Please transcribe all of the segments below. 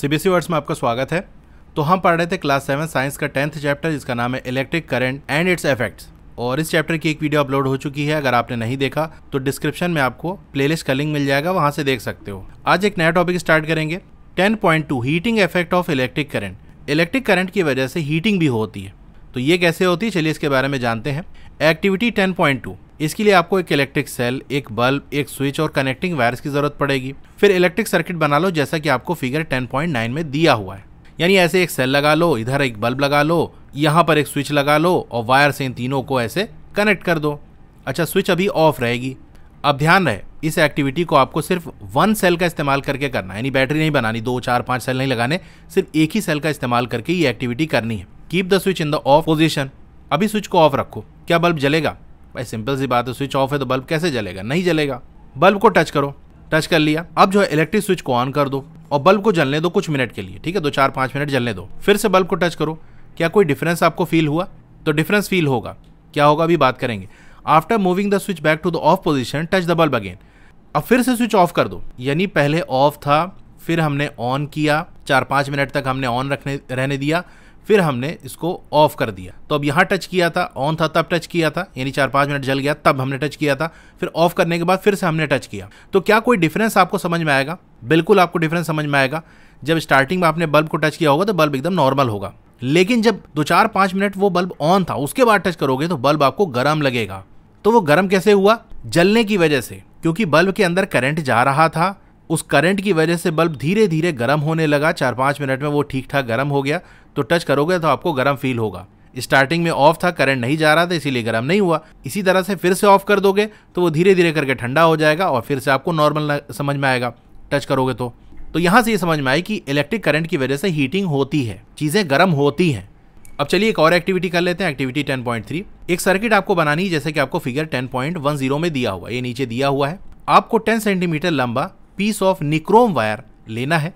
CBC words e में आपका स्वागत है तो हम पढ़ रहे थे क्लास सेवन साइंस का टेंथ चैप्टर जिसका नाम है electric current and its effects और इस चैप्टर की एक वीडियो अपलोड हो चुकी है अगर आपने नहीं देखा तो डिस्क्रिप्शन में आपको प्लेलिस्ट का लिंक मिल जाएगा वहां से देख सकते हो आज एक नया टॉपिक स्टार्ट करेंगे 10.2 heating effect of electric current electric current की वजह से हीटिंग भी होती है तो ये कैसे होती है चलिए इसके बारे में जानते हैं एक्टिविटी टेन इसके लिए आपको एक इलेक्ट्रिक सेल एक बल्ब एक स्विच और कनेक्टिंग वायर्स की जरूरत पड़ेगी फिर इलेक्ट्रिक सर्किट बना लो जैसा कि आपको फिगर 10.9 में दिया हुआ है यानी ऐसे एक सेल लगा लो इधर एक बल्ब लगा लो यहाँ पर एक स्विच लगा लो और वायर से इन तीनों को ऐसे कनेक्ट कर दो अच्छा स्विच अभी ऑफ रहेगी अब ध्यान रहे इस एक्टिविटी को आपको सिर्फ वन सेल का इस्तेमाल करके करना यानी बैटरी नहीं बनानी दो चार पाँच सेल नहीं लगाने सिर्फ एक ही सेल का इस्तेमाल करके ये एक्टिविटी करनी है keep the switch in the off position अभी स्विच को ऑफ रखो क्या बल्ब जलेगा भाई सिंपल सी बात है स्विच ऑफ है तो बल्ब कैसे जलेगा नहीं जलेगा बल्ब को टच करो टच कर लिया अब जो है इलेक्ट्रिक स्विच को ऑन कर दो और बल्ब को जलने दो कुछ मिनट के लिए ठीक है दो चार पाँच मिनट जलने दो फिर से बल्ब को टच करो क्या कोई डिफरेंस आपको फील हुआ तो डिफरेंस फील होगा क्या होगा अभी बात करेंगे after moving the switch back to the off position touch the bulb again अब फिर से स्विच ऑफ कर दो यानी पहले ऑफ था फिर हमने ऑन किया चार पाँच मिनट तक हमने ऑन रखने रहने दिया फिर हमने इसको ऑफ कर दिया तो अब यहाँ टच किया था ऑन था तब टच किया था यानी चार पाँच मिनट जल गया तब हमने टच किया था फिर ऑफ करने के बाद फिर से हमने टच किया तो क्या कोई डिफरेंस आपको समझ में आएगा बिल्कुल आपको डिफरेंस समझ में आएगा जब स्टार्टिंग में आपने बल्ब को टच किया होगा तो बल्ब एकदम नॉर्मल होगा लेकिन जब दो चार पाँच मिनट वो बल्ब ऑन था उसके बाद टच करोगे तो बल्ब आपको गर्म लगेगा तो वो गर्म कैसे हुआ जलने की वजह से क्योंकि बल्ब के अंदर करंट जा रहा था उस करंट की वजह से बल्ब धीरे धीरे गर्म होने लगा चार पाँच मिनट में वो ठीक ठाक गर्म हो गया तो टच करोगे तो आपको गर्म फील होगा स्टार्टिंग में ऑफ था करंट नहीं जा रहा था इसीलिए गर्म नहीं हुआ इसी तरह से फिर से ऑफ कर दोगे तो वो धीरे धीरे करके ठंडा हो जाएगा और फिर से आपको नॉर्मल समझ में आएगा टच करोगे तो तो यहाँ से ये समझ में आई कि इलेक्ट्रिक करंट की वजह से हीटिंग होती है चीज़ें गर्म होती हैं अब चलिए एक और एक्टिविटी कर लेते हैं एक्टिविटी 10.3 एक सर्किट आपको बनानी है जैसे कि आपको फिगर 10.10 में दिया हुआ ये नीचे दिया हुआ है आपको 10 सेंटीमीटर लंबा पीस ऑफ निक्रोम वायर लेना है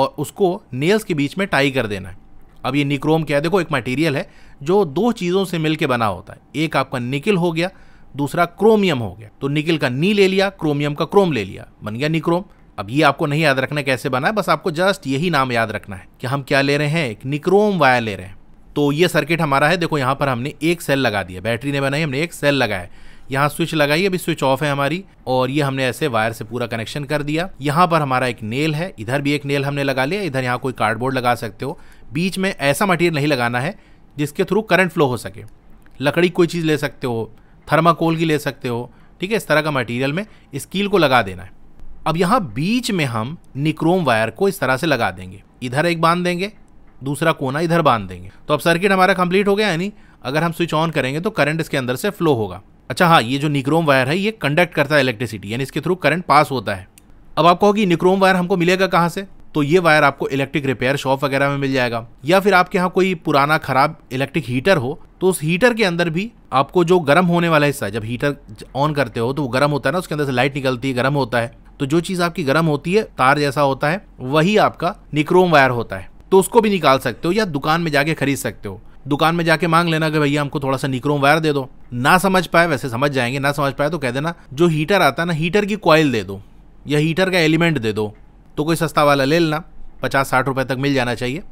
और उसको नेल्स के बीच में टाई कर देना है अब ये निक्रोम क्या है देखो एक मटेरियल है जो दो चीज़ों से मिलकर बना होता है एक आपका निकिल हो गया दूसरा क्रोमियम हो गया तो निकिल का नी ले लिया क्रोमियम का क्रोम ले लिया बन गया निक्रोम अब ये आपको नहीं याद रखना कैसे बना है बस आपको जस्ट यही नाम याद रखना है कि हम क्या ले रहे हैं एक निक्रोम वायर ले रहे हैं तो ये सर्किट हमारा है देखो यहाँ पर हमने एक सेल लगा दिया बैटरी ने बनाई हमने एक सेल लगाया यहाँ स्विच लगाई अभी स्विच ऑफ है हमारी और ये हमने ऐसे वायर से पूरा कनेक्शन कर दिया यहाँ पर हमारा एक नेल है इधर भी एक नेल हमने लगा लिया इधर यहाँ कोई कार्डबोर्ड लगा सकते हो बीच में ऐसा मटेरियल नहीं लगाना है जिसके थ्रू करंट फ्लो हो सके लकड़ी कोई चीज़ ले सकते हो थर्माकोल की ले सकते हो ठीक है इस तरह का मटेरियल में स्कील को लगा देना है अब यहाँ बीच में हम निक्रोम वायर को इस तरह से लगा देंगे इधर एक बांध देंगे दूसरा कोना इधर बांध देंगे तो अब सर्किट हमारा कंप्लीट हो गया यानी अगर हम स्विच ऑन करेंगे तो करंट इसके अंदर से फ्लो होगा अच्छा हाँ ये जो निक्रोम वायर है ये कंडक्ट करता है इलेक्ट्रिसिटी यानी इसके थ्रू करंट पास होता है अब आप कहोगे निक्रोम वायर हमको मिलेगा कहाँ से तो ये वायर आपको इलेक्ट्रिक रिपेयर शॉप वगैरह में मिल जाएगा या फिर आपके यहाँ कोई पुराना खराब इलेक्ट्रिक हीटर हो तो उस हीटर के अंदर भी आपको जो गर्म होने वाला हिस्सा जब हीटर ऑन करते हो तो वो गर्म होता है ना उसके अंदर से लाइट निकलती है गर्म होता है तो जो चीज़ आपकी गर्म होती है तार जैसा होता है वही आपका निक्रोम वायर होता है तो उसको भी निकाल सकते हो या दुकान में जाके खरीद सकते हो दुकान में जाके मांग लेना कि भैया हमको थोड़ा सा निक्रोम वायर दे दो ना समझ पाए वैसे समझ जाएंगे ना समझ पाए तो कह देना जो हीटर आता है ना हीटर की कॉयल दे दो या हीटर का एलिमेंट दे दो तो कोई सस्ता वाला ले लेना पचास साठ रुपये तक मिल जाना चाहिए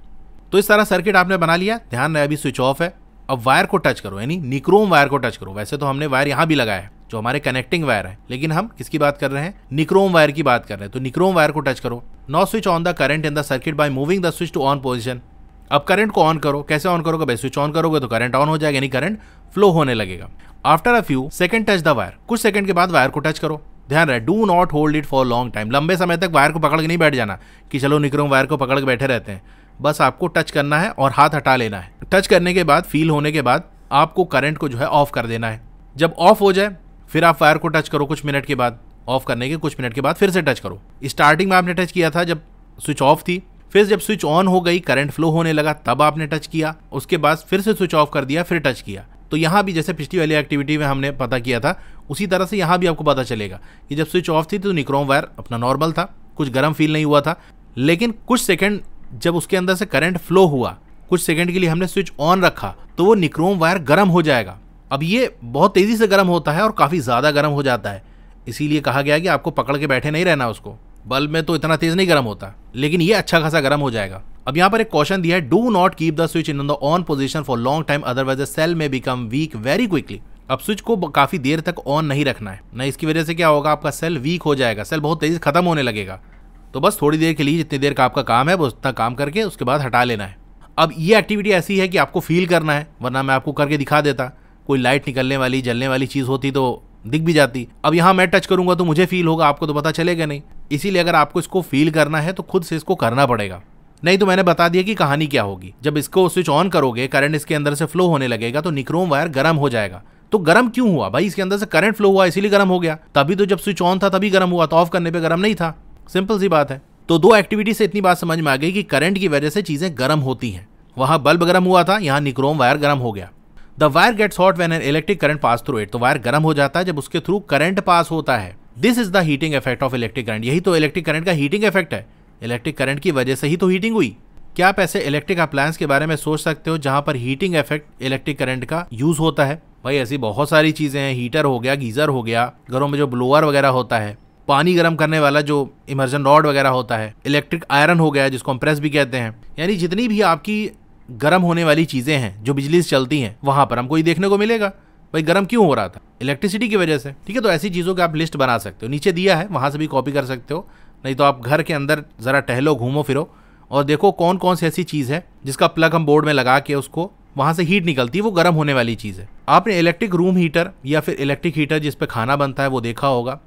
तो इस तरह सर्किट आपने बना लिया ध्यान रहे अभी स्विच ऑफ है अब वायर को टच करो यानी निक्रोम वायर को टच करो वैसे तो हमने वायर यहाँ भी लगाया है जो हमारे कनेक्टिंग वायर है लेकिन हम किसकी बात कर रहे हैं निक्रोम वायर की बात कर रहे हैं तो निक्रोम वायर को टच करो now switch on the current in the circuit by moving the switch to on position अब करंट को ऑन करो कैसे ऑन करोगे भाई स्विच ऑन करोगे तो करंट ऑन हो जाएगा यानी करंट फ्लो होने लगेगा after a few second touch the wire कुछ सेकंड के बाद वायर को टच करो ध्यान रहे do not hold it for long time लंबे समय तक वायर को पकड़ के नहीं बैठ जाना कि चलो निकलो वायर को पकड़ के बैठे रहते हैं बस आपको टच करना है और हाथ हटा लेना है टच करने के बाद फील होने के बाद आपको करंट को जो है ऑफ कर देना है जब ऑफ हो जाए फिर आप वायर को टच करो कुछ मिनट के बाद ऑफ करने के कुछ मिनट के बाद फिर से टच करो स्टार्टिंग में आपने टच किया था जब स्विच ऑफ थी फिर जब स्विच ऑन हो गई करंट फ्लो होने लगा तब आपने टच किया उसके बाद फिर से स्विच ऑफ कर दिया फिर टच किया तो यहाँ भी जैसे पिछली वाली एक्टिविटी में हमने पता किया था उसी तरह से यहाँ भी आपको पता चलेगा कि जब स्विच ऑफ थी तो निक्रोम वायर अपना नॉर्मल था कुछ गर्म फील नहीं हुआ था लेकिन कुछ सेकेंड जब उसके अंदर से करंट फ्लो हुआ कुछ सेकंड के लिए हमने स्विच ऑन रखा तो वो निक्रोम वायर गर्म हो जाएगा अब ये बहुत तेज़ी से गर्म होता है और काफ़ी ज़्यादा गर्म हो जाता है इसीलिए कहा गया कि आपको पकड़ के बैठे नहीं रहना उसको बल्ब में तो इतना तेज़ नहीं गर्म होता लेकिन ये अच्छा खासा गर्म हो जाएगा अब यहाँ पर एक क्वेश्चन दिया है do not keep the switch in the on position for long time otherwise the cell may become weak very quickly अब स्विच को काफ़ी देर तक ऑन नहीं रखना है ना इसकी वजह से क्या होगा आपका सेल वीक हो जाएगा सेल बहुत तेज़ी से ख़त्म होने लगेगा तो बस थोड़ी देर के लिए जितनी देर का आपका काम है वो उतना काम करके उसके बाद हटा लेना है अब ये एक्टिविटी ऐसी है कि आपको फील करना है वरना मैं आपको करके दिखा देता कोई लाइट निकलने वाली जलने वाली चीज़ होती तो दिख भी जाती अब यहाँ मैं टच करूंगा तो मुझे फील होगा आपको तो पता चलेगा नहीं इसीलिए अगर आपको इसको फील करना है तो खुद से इसको करना पड़ेगा नहीं तो मैंने बता दिया कि कहानी क्या होगी जब इसको स्विच ऑन करोगे करंट इसके अंदर से फ्लो होने लगेगा तो निक्रोम वायर गर्म हो जाएगा तो गर्म क्यों हुआ भाई इसके अंदर से करंट फ्लो हुआ इसीलिए गर्म हो गया तभी तो जब स्विच ऑन था तभी गर्म हुआ तो ऑफ करने पे गर्म नहीं था सिंपल सी बात है तो दो एक्टिविटी से इतनी बात समझ में आ गई कि करंट की वजह से चीजें गर्म होती हैं वहां बल्ब गर्म हुआ था यहाँ निक्रोम वायर गर्म हो गया the wire gets hot when an electric current pass through it तो वायर गर्म हो जाता है जब उसके थ्रू करंट पास होता है this is the heating effect of electric current यही तो इलेक्ट्रिक करंट का हीटिंग इफेक्ट है इलेक्ट्रिक करंट की वजह से ही तो हीटिंग हुई क्या आप ऐसे इलेक्ट्रिक अप्लायंस के बारे में सोच सकते हो जहां पर हीटिंग इफेक्ट इलेक्ट्रिक करंट का यूज होता है भाई ऐसी बहुत सारी चीजें हैं हीटर हो गया गीजर हो गया घरों में जो ब्लोअर वगैरह होता है पानी गर्म करने वाला जो इमरजन रॉड वगैरह होता है इलेक्ट्रिक आयरन हो गया जिसको हम प्रेस भी कहते हैं यानी जितनी भी आपकी गर्म होने वाली चीज़ें हैं जो बिजली से चलती हैं वहाँ पर हमको ये देखने को मिलेगा भाई गर्म क्यों हो रहा था इलेक्ट्रिसिटी की वजह से ठीक है तो ऐसी चीज़ों की आप लिस्ट बना सकते हो नीचे दिया है वहाँ से भी कॉपी कर सकते हो नहीं तो आप घर के अंदर ज़रा टहलो घूमो फिरो और देखो कौन कौन सी ऐसी चीज़ है जिसका प्लग हम बोर्ड में लगा के उसको वहाँ से हीट निकलती है वो गर्म होने वाली चीज़ है आपने इलेक्ट्रिक रूम हीटर या फिर इलेक्ट्रिक हीटर जिस पर खाना बनता है वो देखा होगा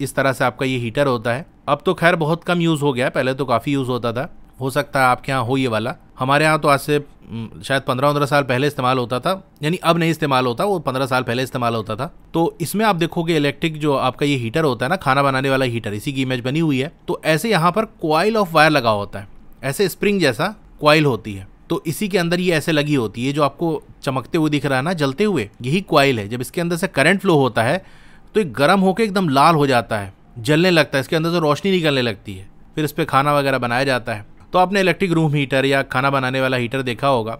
इस तरह से आपका ये हीटर होता है अब तो खैर बहुत कम यूज़ हो गया है पहले तो काफ़ी यूज़ होता था हो सकता है आपके यहाँ हो ये वाला हमारे यहाँ तो आज से शायद पंद्रह पंद्रह साल पहले इस्तेमाल होता था यानी अब नहीं इस्तेमाल होता वो पंद्रह साल पहले इस्तेमाल होता था तो इसमें आप देखोगे इलेक्ट्रिक जो आपका ये हीटर होता है ना खाना बनाने वाला हीटर इसी की इमेज बनी हुई है तो ऐसे यहाँ पर क्वाइल ऑफ वायर लगा होता है ऐसे स्प्रिंग जैसा क्वाइल होती है तो इसी के अंदर ये ऐसे लगी होती है जो आपको चमकते हुए दिख रहा है ना जलते हुए यही क्वाइल है जब इसके अंदर से करंट फ्लो होता है तो ये गर्म होकर एकदम लाल हो जाता है जलने लगता है इसके अंदर से रोशनी निकलने लगती है फिर इस पर खाना वगैरह बनाया जाता है तो आपने इलेक्ट्रिक रूम हीटर या खाना बनाने वाला हीटर देखा होगा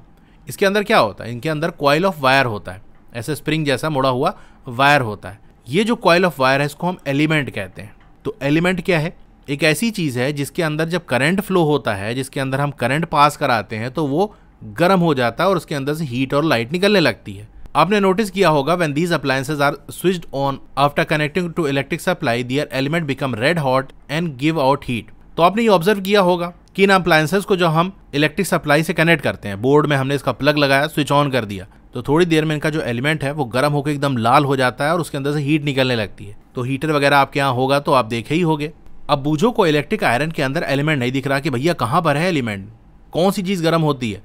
इसके अंदर क्या होता है इनके अंदर कॉयल ऑफ वायर होता है ऐसे स्प्रिंग जैसा मुड़ा हुआ वायर होता है ये जो कॉयल ऑफ वायर है इसको हम एलिमेंट कहते हैं तो एलिमेंट क्या है एक ऐसी चीज़ है जिसके अंदर जब करंट फ्लो होता है जिसके अंदर हम करंट पास कराते हैं तो वो गर्म हो जाता है और उसके अंदर से हीट और लाइट निकलने लगती है आपने नोटिस किया होगा when these appliances are switched on after connecting to electric supply their element become red hot and give out heat तो आपने ये ऑब्जर्व किया होगा कि इन अप्लायंसेस को जो हम इलेक्ट्रिक सप्लाई से कनेक्ट करते हैं बोर्ड में हमने इसका प्लग लगाया स्विच ऑन कर दिया तो थोड़ी देर में इनका जो एलिमेंट है वो गर्म होकर एकदम लाल हो जाता है और उसके अंदर से हीट निकलने लगती है तो हीटर वगैरह आपके यहाँ होगा तो आप देखे ही होगे अब बूझो को इलेक्ट्रिक आयरन के अंदर एलिमेंट नहीं दिख रहा कि भैया कहाँ पर है एलिमेंट कौन सी चीज़ गर्म होती है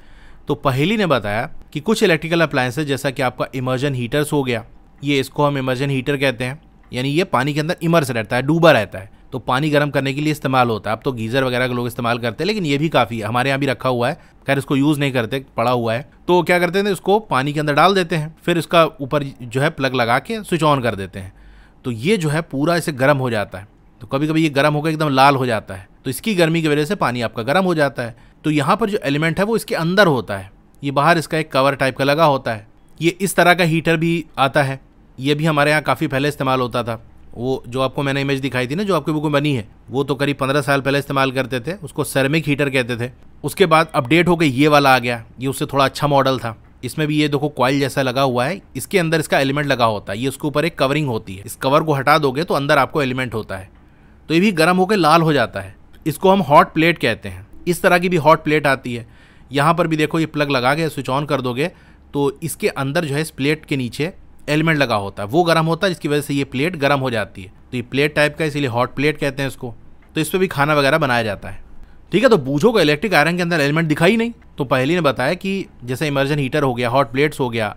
तो पहली ने बताया कि कुछ इलेक्ट्रिकल अप्लायंसेज जैसा कि आपका इमर्जन हीटर्स हो गया ये इसको हम इमर्जन हीटर कहते हैं यानी ये पानी के अंदर इमर्स रहता है डूबा रहता है तो पानी गर्म करने के लिए इस्तेमाल होता है अब तो गीज़र वगैरह के लोग इस्तेमाल करते हैं लेकिन ये भी काफ़ी है हमारे यहाँ भी रखा हुआ है खैर इसको यूज़ नहीं करते पड़ा हुआ है तो क्या करते हैं इसको पानी के अंदर डाल देते हैं फिर इसका ऊपर जो है प्लग लगा के स्विच ऑन कर देते हैं तो ये जो है पूरा इसे गर्म हो जाता है तो कभी कभी ये गर्म होकर एकदम लाल हो जाता है तो इसकी गर्मी की वजह से पानी आपका गर्म हो जाता है तो यहाँ पर जो एलिमेंट है वो इसके अंदर होता है ये बाहर इसका एक कवर टाइप का लगा होता है ये इस तरह का हीटर भी आता है ये भी हमारे यहाँ काफ़ी पहले इस्तेमाल होता था वो जो आपको मैंने इमेज दिखाई थी ना जो आपकी बुक में बनी है वो तो करीब पंद्रह साल पहले इस्तेमाल करते थे उसको सर्मिक हीटर कहते थे उसके बाद अपडेट होकर ये वाला आ गया ये उससे थोड़ा अच्छा मॉडल था इसमें भी ये देखो कॉइल जैसा लगा हुआ है इसके अंदर इसका एलिमेंट लगा होता है ये उसके ऊपर एक कवरिंग होती है इस कवर को हटा दोगे तो अंदर आपको एलिमेंट होता है तो ये भी गर्म होकर लाल हो जाता है इसको हम हॉट प्लेट कहते हैं इस तरह की भी हॉट प्लेट आती है यहाँ पर भी देखो ये प्लग लगा के स्विच ऑन कर दोगे तो इसके अंदर जो है इस प्लेट के नीचे एलिमेंट लगा होता है वो गर्म होता है जिसकी वजह से ये प्लेट गर्म हो जाती है तो ये प्लेट टाइप का इसीलिए हॉट प्लेट कहते हैं इसको तो इस पर भी खाना वगैरह बनाया जाता है ठीक है तो बूझो को इलेक्ट्रिक आयरन के अंदर एलिमेंट दिखाई नहीं तो पहली ने बताया कि जैसे इमरजन हीटर हो गया हॉट प्लेट्स हो गया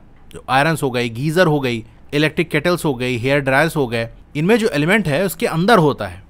आयरन्स हो गई गीज़र हो गई इलेक्ट्रिक केटल्स हो गई हेयर ड्रायर्स हो गए इनमें जो एलिमेंट है उसके अंदर होता है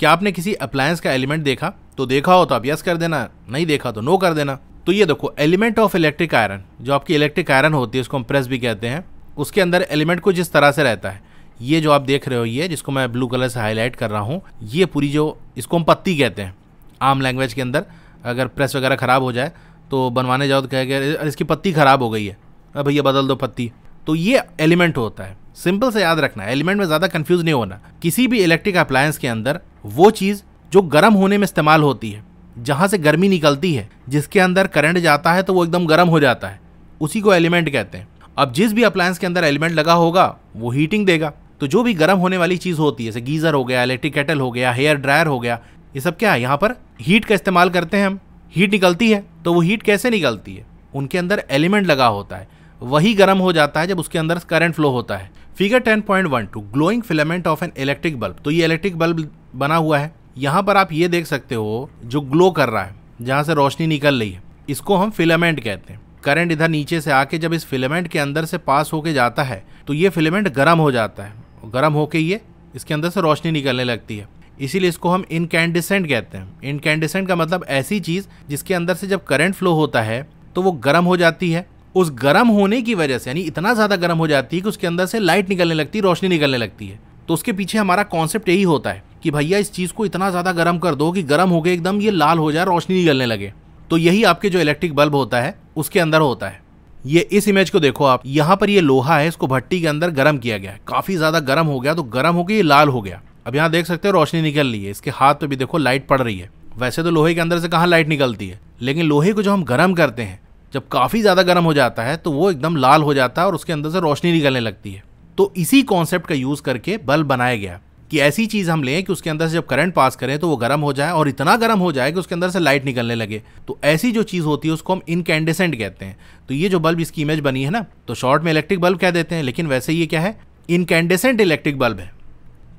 क्या आपने किसी अप्लायंस का एलिमेंट देखा तो देखा हो तो आप यस कर देना नहीं देखा तो नो कर देना तो ये देखो एलिमेंट ऑफ इलेक्ट्रिक आयरन जो आपकी इलेक्ट्रिक आयरन होती है उसको हम प्रेस भी कहते हैं उसके अंदर एलिमेंट को जिस तरह से रहता है ये जो आप देख रहे हो ये जिसको मैं ब्लू कलर से हाईलाइट कर रहा हूँ ये पूरी जो इसको हम पत्ती कहते हैं आम लैंग्वेज के अंदर अगर प्रेस वगैरह ख़राब हो जाए तो बनवाने जाओ तो कह गया इसकी पत्ती ख़राब हो गई है अब भैया बदल दो पत्ती तो ये एलिमेंट होता है सिंपल से याद रखना एलिमेंट में ज़्यादा कन्फ्यूज नहीं होना किसी भी इलेक्ट्रिक अप्लायंस के अंदर वो चीज़ जो गर्म होने में इस्तेमाल होती है जहाँ से गर्मी निकलती है जिसके अंदर करंट जाता है तो वो एकदम गर्म हो जाता है उसी को एलिमेंट कहते हैं अब जिस भी अप्लायंस के अंदर एलिमेंट लगा होगा वो हीटिंग देगा तो जो भी गर्म होने वाली चीज़ होती है जैसे गीज़र हो गया इलेक्ट्रिक केटल हो गया हेयर ड्रायर हो गया ये सब क्या है यहाँ पर हीट का इस्तेमाल करते हैं हम हीट निकलती है तो वो हीट कैसे निकलती है उनके अंदर एलिमेंट लगा होता है वही गर्म हो जाता है जब उसके अंदर करंट फ्लो होता है figure point one two glowing filament of an electric bulb तो ये इलेक्ट्रिक बल्ब बना हुआ है यहाँ पर आप ये देख सकते हो जो ग्लो कर रहा है जहाँ से रोशनी निकल रही है इसको हम फिलामेंट कहते हैं करंट इधर नीचे से आके जब इस फिलामेंट के अंदर से पास होके जाता है तो ये फिलामेंट गर्म हो जाता है गर्म होके ये इसके अंदर से रोशनी निकलने लगती है इसीलिए इसको हम इनकैंडिसेंट कहते हैं इनकैंडिसेंट का मतलब ऐसी चीज़ जिसके अंदर से जब करंट फ्लो होता है तो वो गर्म हो जाती है उस गर्म होने की वजह से यानी इतना ज़्यादा गर्म हो जाती है कि उसके अंदर से लाइट निकलने लगती है रोशनी निकलने लगती है तो उसके पीछे हमारा कॉन्सेप्ट यही होता है कि भैया इस चीज़ को इतना ज़्यादा गर्म कर दो कि गर्म हो गए एकदम ये लाल हो जाए रोशनी निकलने लगे तो यही आपके जो इलेक्ट्रिक बल्ब होता है उसके अंदर होता है ये इस इमेज को देखो आप यहाँ पर ये लोहा है इसको भट्टी के अंदर गर्म किया गया है काफी ज्यादा गर्म हो गया तो गर्म होकर ये लाल हो गया अब यहाँ देख सकते हो रोशनी निकल रही है इसके हाथ पे भी देखो लाइट पड़ रही है वैसे तो लोहे के अंदर से कहाँ लाइट निकलती है लेकिन लोहे को जो हम गर्म करते हैं जब काफ़ी ज़्यादा गर्म हो जाता है तो वो एकदम लाल हो जाता है और उसके अंदर से रोशनी निकलने लगती है तो इसी कॉन्सेप्ट का यूज़ करके बल्ब बनाया गया कि ऐसी चीज़ हम लें कि उसके अंदर से जब करंट पास करें तो वो गर्म हो जाए और इतना गर्म हो जाए कि उसके अंदर से लाइट निकलने लगे तो ऐसी जो चीज़ होती है उसको हम इनकैंडेसेंट कहते हैं तो ये जो बल्ब इसकी इमेज बनी है ना तो शॉर्ट में इलेक्ट्रिक बल्ब कह देते हैं लेकिन वैसे ये क्या है इनकैंडेसेंट इलेक्ट्रिक बल्ब है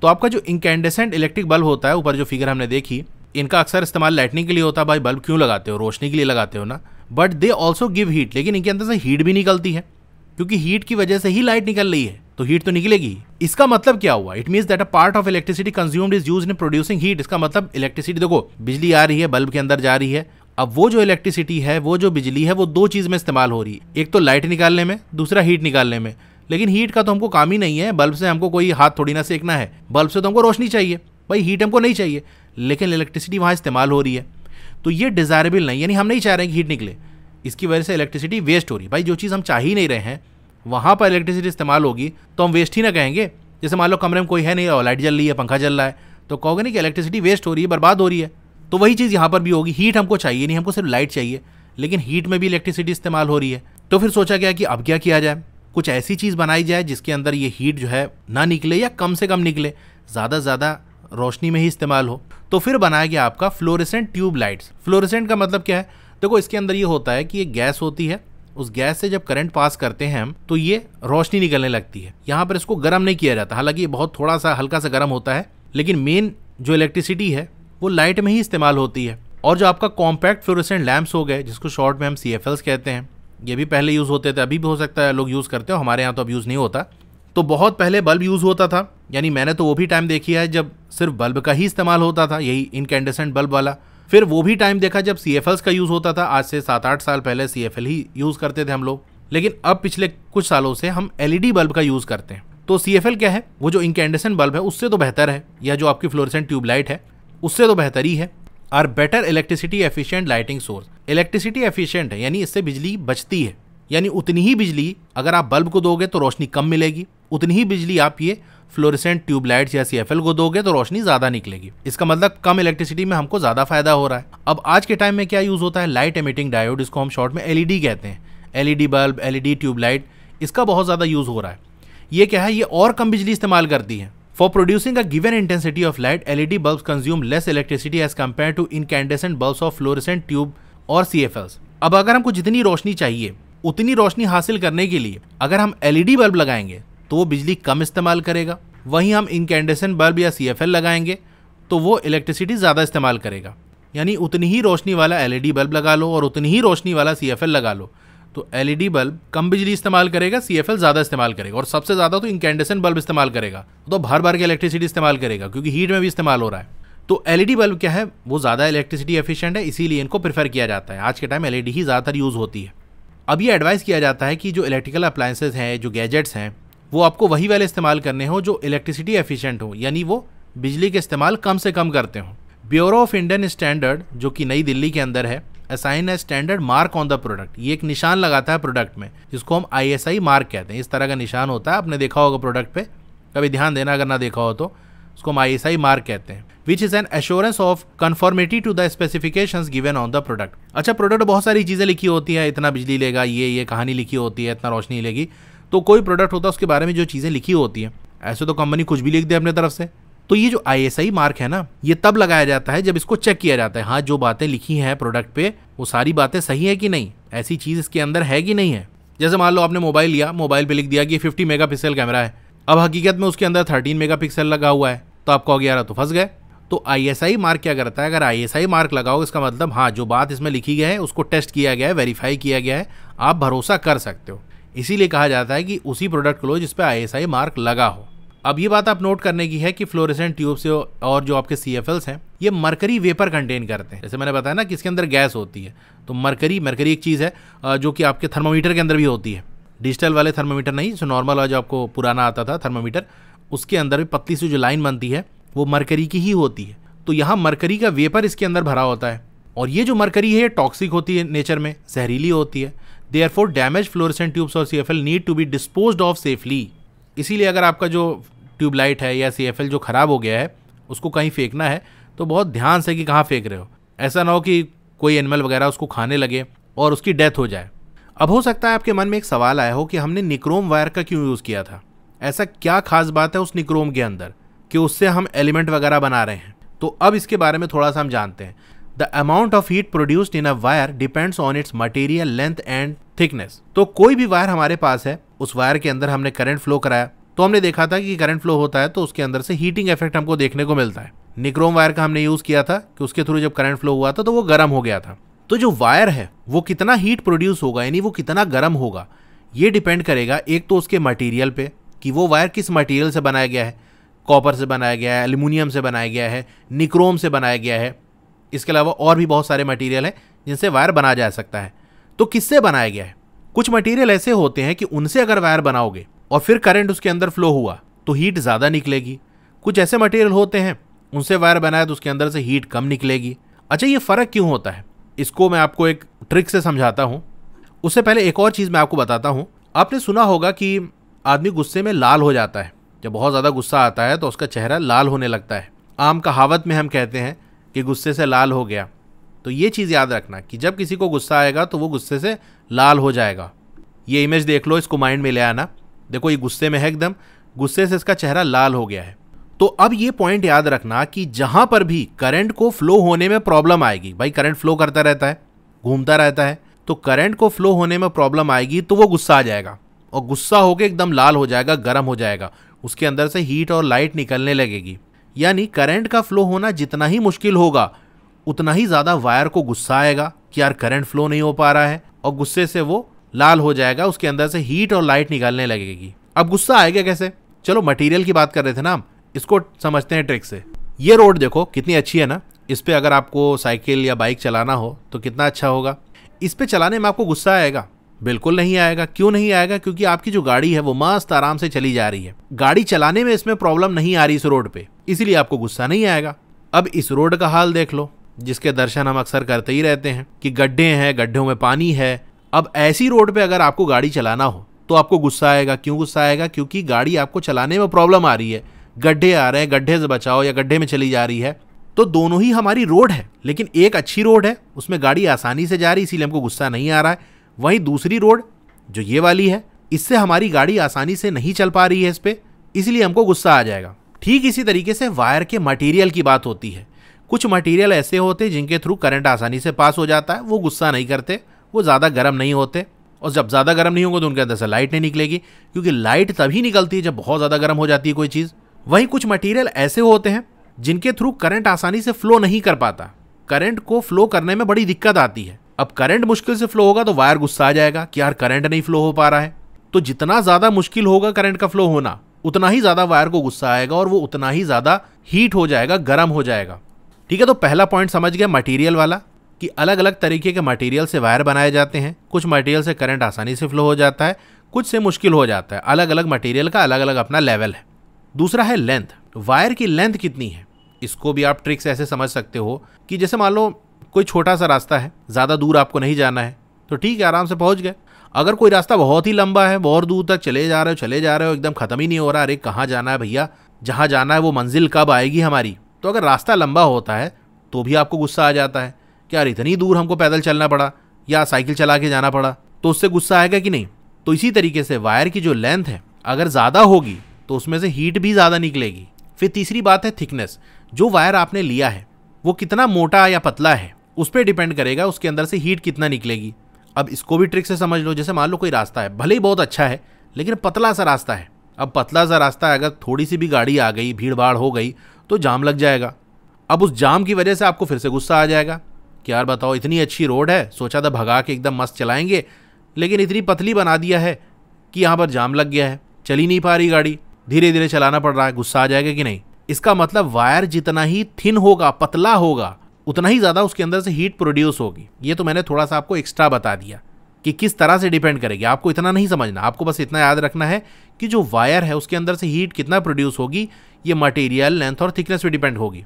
तो आपका जो इनकैंडेसेंट इलेक्ट्रिक बल्ब होता है ऊपर जो फिगर हमने देखी इनका अक्सर इस्तेमाल लाइटनिंग के लिए होता है भाई बल्ब क्यों लगाते हो रोशनी के लिए लगाते हो ना but they also give heat लेकिन इनके अंदर से हीट भी निकलती है क्योंकि हीट की वजह से ही लाइट निकल रही है तो हीट तो निकलेगी इसका मतलब क्या हुआ it mean that a part of electricity consumed is use in producing heat इसका मतलब इलेक्ट्रिसिटी देखो बिजली आ रही है बल्ब के अंदर जा रही है अब वो जो इलेक्ट्रिसिटी है वो जो बिजली है वो दो चीज में इस्तेमाल हो रही है एक तो लाइट निकालने में दूसरा हीट निकालने में लेकिन हीट का तो हमको काम ही नहीं है बल्ब से हमको कोई हाथ थोड़ी ना सेकना है बल्ब से तो हमको रोशनी चाहिए भाई हीट हमको नहीं चाहिए लेकिन इलेक्ट्रिसिटी वहाँ इस्तेमाल हो रही है तो ये डिजायरेबल नहीं यानी हम नहीं चाह रहे हैं कि हीट निकले इसकी वजह से इलेक्ट्रिसिटी वेस्ट हो रही है भाई जो चीज़ हम चाह ही नहीं रहे हैं वहाँ पर इलेक्ट्रिसिटी इस्तेमाल होगी तो हम वेस्ट ही ना कहेंगे जैसे मान लो कमरे में कोई है नहीं लाइट जल रही है पंखा चल रहा है तो कहोगे नहीं कि इलेक्ट्रिसिटी वेस्ट हो रही है बर्बाद हो रही है तो वही चीज़ यहाँ पर भी होगी हीट हमको चाहिए नहीं हमको सिर्फ लाइट चाहिए लेकिन हीट में भी इलेक्ट्रिसिटी इस्तेमाल हो रही है तो फिर सोचा गया कि अब क्या किया जाए कुछ ऐसी चीज़ बनाई जाए जिसके अंदर ये हीट जो है ना निकले या कम से कम निकले ज़्यादा से ज़्यादा रोशनी में ही इस्तेमाल हो तो फिर बनाया गया आपका फ्लोरेसेंट ट्यूब लाइट्स फ्लोरेसेंट का मतलब क्या है देखो इसके अंदर ये होता है कि ये गैस होती है उस गैस से जब करंट पास करते हैं हम तो ये रोशनी निकलने लगती है यहाँ पर इसको गर्म नहीं किया जाता हालांकि ये बहुत थोड़ा सा हल्का सा गर्म होता है लेकिन मेन जो इलेक्ट्रिसिटी है वो लाइट में ही इस्तेमाल होती है और जो आपका कॉम्पैक्ट फ्लोरोसेंट लैम्प्स हो गए जिसको शॉर्ट में हम सी कहते हैं ये भी पहले यूज़ होते थे अभी भी हो सकता है लोग यूज़ करते हो हमारे यहाँ तो अब यूज़ नहीं होता तो बहुत पहले बल्ब यूज़ होता था यानी मैंने तो वो भी टाइम देखी है जब सिर्फ बल्ब का ही इस्तेमाल होता था यही इनकेंडेसेंट बल्ब वाला फिर वो भी टाइम देखा जब सी का यूज़ होता था आज से सात आठ साल पहले सी ही यूज़ करते थे हम लोग लेकिन अब पिछले कुछ सालों से हम एल बल्ब e का यूज़ करते हैं तो सी क्या है वो जो इंकेंडेसेंट बल्ब है उससे तो बेहतर है या जो आपकी फ्लोरसेंट ट्यूबलाइट है उससे तो बेहतर ही है are better electricity efficient lighting source electricity efficient है यानी इससे बिजली बचती है यानी उतनी ही बिजली अगर आप बल्ब को दोगे तो रोशनी कम मिलेगी उतनी ही बिजली आप ये फ्लोरिसेंट ट्यूबलाइट या सी को दोगे तो रोशनी ज्यादा निकलेगी इसका मतलब कम इलेक्ट्रिसिटी में हमको ज्यादा फायदा हो रहा है अब आज के टाइम में क्या यूज होता है लाइट एमिटिंग डायोड इसको हम शॉर्ट में एलईडी e कहते हैं एलईडी बल्ब एलईडी ट्यूबलाइट इसका बहुत ज्यादा यूज हो रहा है ये क्या है ये और कम बिजली इस्तेमाल करती है for producing a given intensity of light, bulb consume less electricity as compare to incandescent bulb of fluorescent tube और सी अब अगर हमको जितनी रोशनी चाहिए उतनी रोशनी हासिल करने के लिए अगर हम एलईडी बल्ब e लगाएंगे तो वो बिजली कम इस्तेमाल करेगा वहीं हम इंकेंडेसन बल्ब या सी लगाएंगे तो वो इलेक्ट्रिसिटी ज़्यादा इस्तेमाल करेगा यानी उतनी ही रोशनी वाला एल e बल्ब लगा लो और उतनी ही रोशनी वाला सी लगा लो तो एल e बल्ब कम बिजली इस्तेमाल करेगा सी ज़्यादा इस्तेमाल करेगा और सबसे ज़्यादा तो इंकेंडेसन बल्ब इस्तेमाल करेगा तो भर भर के इलेक्ट्रिसिटी इस्तेमाल करेगा क्योंकि हीट में भी इस्तेमाल हो रहा है तो एल e बल्ब क्या है वो ज़्यादा इलेक्ट्रिसिटी एफिशिएंट है इसीलिए इनको प्रेफर किया जाता है आज के टाइम एल ही ज़्यादातर यूज़ होती है अब ये एडवाइस किया जाता है कि जो इलेक्ट्रिकल अप्लाइंसेज हैं जो गैजेट्स हैं वो आपको वही वाले इस्तेमाल करने हो जो इलेक्ट्रिसिटी एफिशिएंट हो यानी वो बिजली के इस्तेमाल कम से कम करते हों ब्यूरो ऑफ इंडियन स्टैंडर्ड जो कि नई दिल्ली के अंदर है assign a standard mark on the product ये एक निशान लगाता है प्रोडक्ट में जिसको हम आई मार्क कहते हैं इस तरह का निशान होता है आपने देखा होगा प्रोडक्ट पे कभी ध्यान देना अगर ना देखा हो तो उसको हम आई मार्क कहते हैं which is an assurance of conformity to the specification given on the product अच्छा प्रोडक्ट बहुत सारी चीज़ें लिखी होती है इतना बिजली लेगा ये ये कहानी लिखी होती है इतना रोशनी लेगी तो कोई प्रोडक्ट होता है उसके बारे में जो चीज़ें लिखी होती हैं ऐसे तो कंपनी कुछ भी लिख दे अपने तरफ से तो ये जो आई मार्क है ना ये तब लगाया जाता है जब इसको चेक किया जाता है हाँ जो बातें लिखी हैं प्रोडक्ट पे वो सारी बातें सही है कि नहीं ऐसी चीज़ इसके अंदर है कि नहीं है जैसे मान लो आपने मोबाइल लिया मोबाइल पे लिख दिया कि फिफ्टी मेगा कैमरा है अब हकीकत में उसके अंदर थर्टीन मेगा लगा हुआ है तो आप कहोगे यार तो फंस गए तो आई मार्क क्या करता है अगर आई मार्क लगाओ इसका मतलब हाँ जो बात इसमें लिखी गई है उसको टेस्ट किया गया है वेरीफाई किया गया है आप भरोसा कर सकते हो इसीलिए कहा जाता है कि उसी प्रोडक्ट को लो जिस पर आई मार्क लगा हो अब ये बात आप नोट करने की है कि फ्लोरेसेंट ट्यूब से और जो आपके सी एफ एल्स हैं ये मरकरी वेपर कंटेन करते हैं जैसे मैंने बताया ना कि इसके अंदर गैस होती है तो मरकरी मरकरी एक चीज़ है जो कि आपके थर्मोमीटर के अंदर भी होती है डिजिटल वाले थर्मोमीटर नहीं जो नॉर्मल वाला जो आपको पुराना आता था थर्मोमीटर उसके अंदर भी पतली सी जो लाइन बनती है वो मरकरी की ही होती है तो यहाँ मरकरी का वेपर इसके अंदर भरा होता है और ये जो मरकरी है ये टॉक्सिक होती है नेचर में जहरीली होती है देयरफॉर डैमेज फ्लोरसेंट ट्यूब्स और C F L need to be dispose of safely इसीलिए अगर आपका जो ट्यूबलाइट है या सी एफ एल जो ख़राब हो गया है उसको कहीं फेंकना है तो बहुत ध्यान से कि कहाँ फेंक रहे हो ऐसा ना हो कि कोई एनिमल वगैरह उसको खाने लगे और उसकी डेथ हो जाए अब हो सकता है आपके मन में एक सवाल आया हो कि हमने निक्रोम वायर का क्यों यूज़ किया था ऐसा क्या खास बात है उस निक्रोम के अंदर कि उससे हम एलिमेंट वगैरह बना रहे हैं तो अब इसके बारे में थोड़ा सा हम जानते हैं the amount of heat produced in a wire depends on its material length and thickness तो कोई भी वायर हमारे पास है उस वायर के अंदर हमने करंट फ्लो कराया तो हमने देखा था कि करंट फ्लो होता है तो उसके अंदर से हीटिंग इफेक्ट हमको देखने को मिलता है निक्रोम वायर का हमने यूज किया था कि उसके थ्रू जब करंट फ्लो हुआ था तो वो गर्म हो गया था तो जो वायर है वो कितना हीट प्रोड्यूस होगा यानी वो कितना गर्म होगा ये डिपेंड करेगा एक तो उसके मटेरियल पे कि वो वायर किस मटेरियल से बनाया गया है कॉपर से बनाया गया है एल्यूमिनियम से बनाया गया है निक्रोम से बनाया गया है इसके अलावा और भी बहुत सारे मटेरियल हैं जिनसे वायर बनाया जा सकता है तो किससे बनाया गया है कुछ मटेरियल ऐसे होते हैं कि उनसे अगर वायर बनाओगे और फिर करंट उसके अंदर फ्लो हुआ तो हीट ज़्यादा निकलेगी कुछ ऐसे मटेरियल होते हैं उनसे वायर बनाया तो उसके अंदर से हीट कम निकलेगी अच्छा ये फ़र्क क्यों होता है इसको मैं आपको एक ट्रिक से समझाता हूँ उससे पहले एक और चीज़ मैं आपको बताता हूँ आपने सुना होगा कि आदमी गुस्से में लाल हो जाता है जब बहुत ज़्यादा गुस्सा आता है तो उसका चेहरा लाल होने लगता है आम कहावत में हम कहते हैं कि गुस्से से लाल हो गया तो ये चीज़ याद रखना कि जब किसी को गुस्सा आएगा तो वो गुस्से से लाल हो जाएगा ये इमेज देख लो इसको माइंड में ले आना देखो ये गुस्से में है एकदम गुस्से से इसका चेहरा लाल हो गया है तो अब ये पॉइंट याद रखना कि जहाँ पर भी करंट को फ्लो होने में प्रॉब्लम आएगी भाई करंट फ्लो करता रहता है घूमता रहता है तो करंट को फ्लो होने में प्रॉब्लम आएगी तो वो गुस्सा आ जाएगा और गुस्सा होकर एकदम लाल हो जाएगा गर्म हो जाएगा उसके अंदर से हीट और लाइट निकलने लगेगी यानी करंट का फ्लो होना जितना ही मुश्किल होगा उतना ही ज़्यादा वायर को गुस्सा आएगा कि यार करंट फ्लो नहीं हो पा रहा है और गुस्से से वो लाल हो जाएगा उसके अंदर से हीट और लाइट निकालने लगेगी अब गुस्सा आएगा कैसे चलो मटेरियल की बात कर रहे थे ना हम इसको समझते हैं ट्रिक से ये रोड देखो कितनी अच्छी है ना इस पर अगर आपको साइकिल या बाइक चलाना हो तो कितना अच्छा होगा इस पर चलाने में आपको गुस्सा आएगा बिल्कुल नहीं आएगा क्यों नहीं आएगा क्योंकि आपकी जो गाड़ी है वो मस्त आराम से चली जा रही है गाड़ी चलाने में इसमें प्रॉब्लम नहीं आ रही इस रोड पे इसीलिए आपको गुस्सा नहीं आएगा अब इस रोड का हाल देख लो जिसके दर्शन हम अक्सर करते ही रहते हैं कि गड्ढे हैं गड्ढों में पानी है अब ऐसी रोड पे अगर आपको गाड़ी चलाना हो तो आपको गुस्सा आएगा क्यों गुस्सा आएगा क्योंकि गाड़ी आपको चलाने में प्रॉब्लम आ रही है गड्ढे आ रहे हैं गड्ढे से बचाओ या गड्ढे में चली जा रही है तो दोनों ही हमारी रोड है लेकिन एक अच्छी रोड है उसमें गाड़ी आसानी से जा रही इसीलिए हमको गुस्सा नहीं आ रहा है वहीं दूसरी रोड जो ये वाली है इससे हमारी गाड़ी आसानी से नहीं चल पा रही है इस पर इसलिए हमको गुस्सा आ जाएगा ठीक इसी तरीके से वायर के मटेरियल की बात होती है कुछ मटेरियल ऐसे होते जिनके थ्रू करंट आसानी से पास हो जाता है वो गुस्सा नहीं करते वो ज़्यादा गर्म नहीं होते और जब ज़्यादा गर्म नहीं होंगे तो उनके अंदर से लाइट नहीं निकलेगी क्योंकि लाइट तभी निकलती है जब बहुत ज़्यादा गर्म हो जाती है कोई चीज़ वहीं कुछ मटेरियल ऐसे होते हैं जिनके थ्रू करंट आसानी से फ्लो नहीं कर पाता करंट को फ्लो करने में बड़ी दिक्कत आती है अब करंट मुश्किल से फ्लो होगा तो वायर गुस्सा आ जाएगा कि यार करंट नहीं फ्लो हो पा रहा है तो जितना ज़्यादा मुश्किल होगा करंट का फ्लो होना उतना ही ज़्यादा वायर को गुस्सा आएगा और वो उतना ही ज़्यादा हीट हो जाएगा गर्म हो जाएगा ठीक है तो पहला पॉइंट समझ गया मटेरियल वाला कि अलग अलग तरीके के मटेरियल से वायर बनाए जाते हैं कुछ मटेरियल से करंट आसानी से फ्लो हो जाता है कुछ से मुश्किल हो जाता है अलग अलग मटेरियल का अलग अलग अपना लेवल है दूसरा है लेंथ वायर की लेंथ कितनी है इसको भी आप ट्रिक्स ऐसे समझ सकते हो कि जैसे मान लो कोई छोटा सा रास्ता है ज़्यादा दूर आपको नहीं जाना है तो ठीक है आराम से पहुँच गए अगर कोई रास्ता बहुत ही लंबा है बहुत दूर तक चले जा रहे हो चले जा रहे हो एकदम ख़त्म ही नहीं हो रहा अरे कहाँ जाना है भैया जहाँ जाना है वो मंजिल कब आएगी हमारी तो अगर रास्ता लंबा होता है तो भी आपको गुस्सा आ जाता है कि यार इतनी दूर हमको पैदल चलना पड़ा या साइकिल चला के जाना पड़ा तो उससे गुस्सा आएगा कि नहीं तो इसी तरीके से वायर की जो लेंथ है अगर ज़्यादा होगी तो उसमें से हीट भी ज़्यादा निकलेगी फिर तीसरी बात है थिकनेस जो वायर आपने लिया है वो कितना मोटा या पतला है उस पर डिपेंड करेगा उसके अंदर से हीट कितना निकलेगी अब इसको भी ट्रिक से समझ लो जैसे मान लो कोई रास्ता है भले ही बहुत अच्छा है लेकिन पतला सा रास्ता है अब पतला सा रास्ता है अगर थोड़ी सी भी गाड़ी आ गई भीड़ भाड़ हो गई तो जाम लग जाएगा अब उस जाम की वजह से आपको फिर से गुस्सा आ जाएगा कि यार बताओ इतनी अच्छी रोड है सोचा था भगा के एकदम मस्त चलाएंगे लेकिन इतनी पतली बना दिया है कि यहाँ पर जाम लग गया है चली नहीं पा रही गाड़ी धीरे धीरे चलाना पड़ रहा है गुस्सा आ जाएगा कि नहीं इसका मतलब वायर जितना ही थिन होगा पतला होगा उतना ही ज़्यादा उसके अंदर से हीट प्रोड्यूस होगी ये तो मैंने थोड़ा सा आपको एक्स्ट्रा बता दिया कि किस तरह से डिपेंड करेगी आपको इतना नहीं समझना आपको बस इतना याद रखना है कि जो वायर है उसके अंदर से हीट कितना प्रोड्यूस होगी ये मटेरियल लेंथ और थिकनेस पे डिपेंड होगी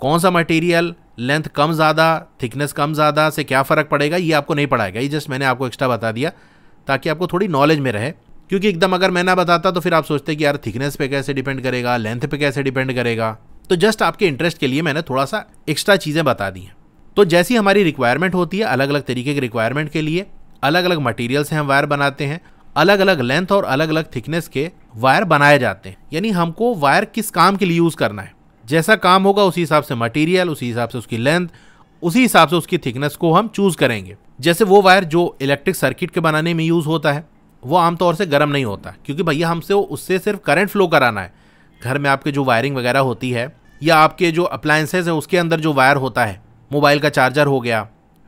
कौन सा मटेरियल लेंथ कम ज़्यादा थिकनेस कम ज़्यादा से क्या फ़र्क पड़ेगा ये आपको नहीं पड़ाएगा ये जस्ट मैंने आपको एक्स्ट्रा बता दिया ताकि आपको थोड़ी नॉलेज में रहे क्योंकि एकदम अगर मैं ना बताता तो फिर आप सोचते कि यार थिकनेस पे कैसे डिपेंड करेगा लेंथ पे कैसे डिपेंड करेगा तो जस्ट आपके इंटरेस्ट के लिए मैंने थोड़ा सा एक्स्ट्रा चीज़ें बता दी हैं तो जैसी हमारी रिक्वायरमेंट होती है अलग अलग तरीके के रिक्वायरमेंट के लिए अलग अलग मटेरियल से हम वायर बनाते हैं अलग अलग लेंथ और अलग अलग थिकनेस के वायर बनाए जाते हैं यानी हमको वायर किस काम के लिए यूज़ करना है जैसा काम होगा उसी हिसाब से मटेरियल उसी हिसाब से उसकी लेंथ उसी हिसाब से उसकी थिकनेस को हम चूज़ करेंगे जैसे वो वायर जो इलेक्ट्रिक सर्किट के बनाने में यूज़ होता है वो आमतौर से गर्म नहीं होता क्योंकि भैया हमसे उससे सिर्फ करंट फ्लो कराना है घर में आपके जो वायरिंग वगैरह होती है या आपके जो अप्लायंसेज है उसके अंदर जो वायर होता है मोबाइल का चार्जर हो गया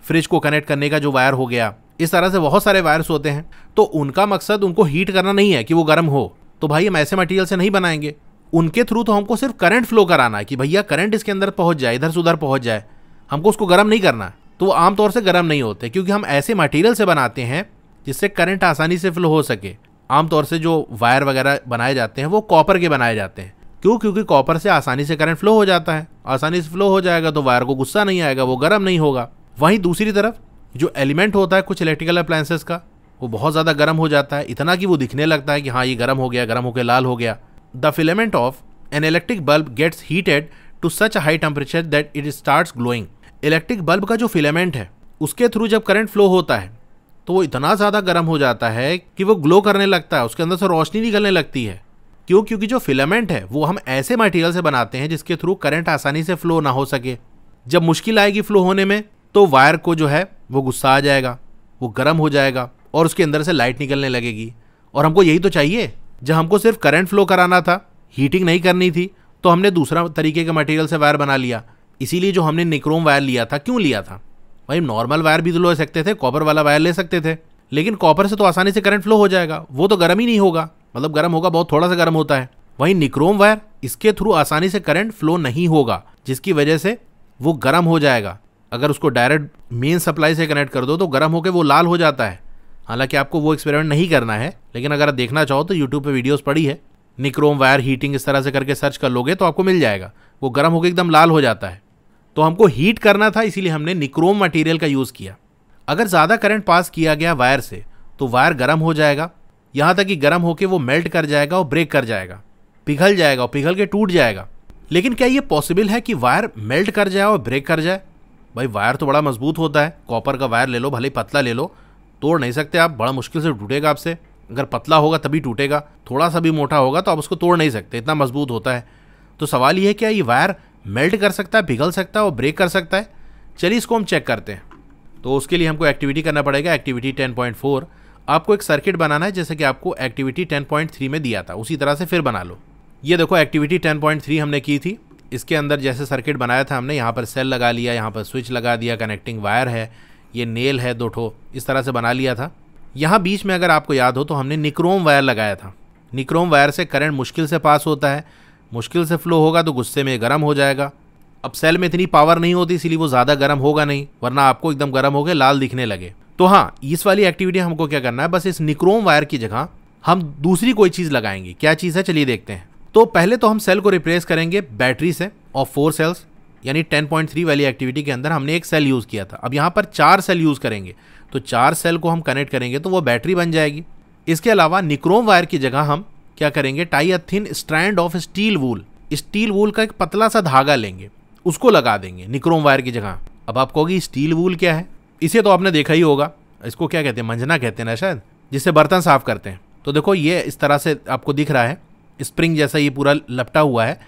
फ्रिज को कनेक्ट करने का जो वायर हो गया इस तरह से बहुत सारे वायर्स होते हैं तो उनका मकसद उनको हीट करना नहीं है कि वो गर्म हो तो भाई हम ऐसे मटेरियल से नहीं बनाएंगे उनके थ्रू तो हमको सिर्फ करंट फ्लो कराना है कि भैया करंट इसके अंदर पहुंच जाए इधर से उधर पहुंच जाए हमको उसको गर्म नहीं करना तो वो आमतौर से गर्म नहीं होते क्योंकि हम ऐसे मटेरियल से बनाते हैं जिससे करंट आसानी से फ्लो हो सके आमतौर से जो वायर वगैरह बनाए जाते हैं वो कॉपर के बनाए जाते हैं क्यों क्योंकि कॉपर से आसानी से करंट फ्लो हो जाता है आसानी से फ्लो हो जाएगा तो वायर को गुस्सा नहीं आएगा वो गर्म नहीं होगा वहीं दूसरी तरफ जो एलिमेंट होता है कुछ इलेक्ट्रिकल अप्लायंसेस का वो बहुत ज़्यादा गर्म हो जाता है इतना कि वो दिखने लगता है कि हाँ ये गर्म हो गया गर्म होकर लाल हो गया the filament of an electric bulb gets heated to such high temperature that it start glowing electric bulb का जो फिलेमेंट है उसके थ्रू जब करंट फ्लो होता है तो वो इतना ज़्यादा गर्म हो जाता है कि वो ग्लो करने लगता है उसके अंदर से रोशनी निकलने लगती है क्यों क्योंकि जो फिलामेंट है वो हम ऐसे मटेरियल से बनाते हैं जिसके थ्रू करंट आसानी से फ्लो ना हो सके जब मुश्किल आएगी फ्लो होने में तो वायर को जो है वो गुस्सा आ जाएगा वो गर्म हो जाएगा और उसके अंदर से लाइट निकलने लगेगी और हमको यही तो चाहिए जब हमको सिर्फ करंट फ्लो कराना था हीटिंग नहीं करनी थी तो हमने दूसरा तरीके के मटेरियल से वायर बना लिया इसीलिए जो हमने निक्रोम वायर लिया था क्यों लिया था भाई नॉर्मल वायर भी तो ले सकते थे कॉपर वाला वायर ले सकते थे लेकिन कॉपर से तो आसानी से करंट फ्लो हो जाएगा वो तो गर्म ही नहीं होगा मतलब गर्म होगा बहुत थोड़ा सा गर्म होता है वहीं निक्रोम वायर इसके थ्रू आसानी से करंट फ्लो नहीं होगा जिसकी वजह से वो गर्म हो जाएगा अगर उसको डायरेक्ट मेन सप्लाई से कनेक्ट कर दो तो गर्म होकर वो लाल हो जाता है हालांकि आपको वो एक्सपेरिमेंट नहीं करना है लेकिन अगर देखना चाहो तो यूट्यूब पर वीडियोज़ पड़ी है निक्रोम वायर हीटिंग इस तरह से करके सर्च कर लोगे तो आपको मिल जाएगा वो गर्म होकर एकदम लाल हो जाता है तो हमको हीट करना था इसीलिए हमने निक्रोम मटेरियल का यूज़ किया अगर ज़्यादा करंट पास किया गया वायर से तो वायर गर्म हो जाएगा यहाँ तक कि गर्म होकर वो मेल्ट कर जाएगा और ब्रेक कर जाएगा पिघल जाएगा और पिघल के टूट जाएगा लेकिन क्या ये पॉसिबल है कि वायर मेल्ट कर जाए और ब्रेक कर जाए भाई वायर तो बड़ा मजबूत होता है कॉपर का वायर ले लो भले पतला ले लो तोड़ नहीं सकते आप बड़ा मुश्किल से टूटेगा आपसे अगर पतला होगा तभी टूटेगा थोड़ा सा भी मोटा होगा तो आप उसको तोड़ नहीं सकते इतना मजबूत होता है तो सवाल ये है क्या ये वायर मेल्ट कर सकता है पिघल सकता है और ब्रेक कर सकता है चलिए इसको हम चेक करते हैं तो उसके लिए हमको एक्टिविटी करना पड़ेगा एक्टिविटी टेन पॉइंट फोर आपको एक सर्किट बनाना है जैसे कि आपको एक्टिविटी 10.3 में दिया था उसी तरह से फिर बना लो ये देखो एक्टिविटी 10.3 हमने की थी इसके अंदर जैसे सर्किट बनाया था हमने यहाँ पर सेल लगा लिया यहाँ पर स्विच लगा दिया कनेक्टिंग वायर है ये नेल है दो ठो इस तरह से बना लिया था यहाँ बीच में अगर आपको याद हो तो हमने निक्रोम वायर लगाया था निक्रोम वायर से करंट मुश्किल से पास होता है मुश्किल से फ्लो होगा तो गुस्से में गर्म हो जाएगा अब सेल में इतनी पावर नहीं होती इसीलिए वो ज़्यादा गर्म होगा नहीं वरना आपको एकदम गर्म गए लाल दिखने लगे तो हाँ इस वाली एक्टिविटी हमको क्या करना है बस इस निक्रोम वायर की जगह हम दूसरी कोई चीज़ लगाएंगे क्या चीज़ है चलिए देखते हैं तो पहले तो हम सेल को रिप्लेस करेंगे बैटरी से और फोर सेल्स यानी 10.3 वाली एक्टिविटी के अंदर हमने एक सेल यूज़ किया था अब यहाँ पर चार सेल यूज़ करेंगे तो चार सेल को हम कनेक्ट करेंगे तो वो बैटरी बन जाएगी इसके अलावा निक्रोम वायर की जगह हम क्या करेंगे tie a thin strand of steel wool steel wool का एक पतला सा धागा लेंगे उसको लगा देंगे निक्रोम वायर की जगह अब आप कहोगे स्टील वूल क्या है इसे तो आपने देखा ही होगा इसको क्या कहते हैं मंजना कहते हैं ना शायद जिससे बर्तन साफ करते हैं तो देखो ये इस तरह से आपको दिख रहा है स्प्रिंग जैसा ये पूरा लपटा हुआ है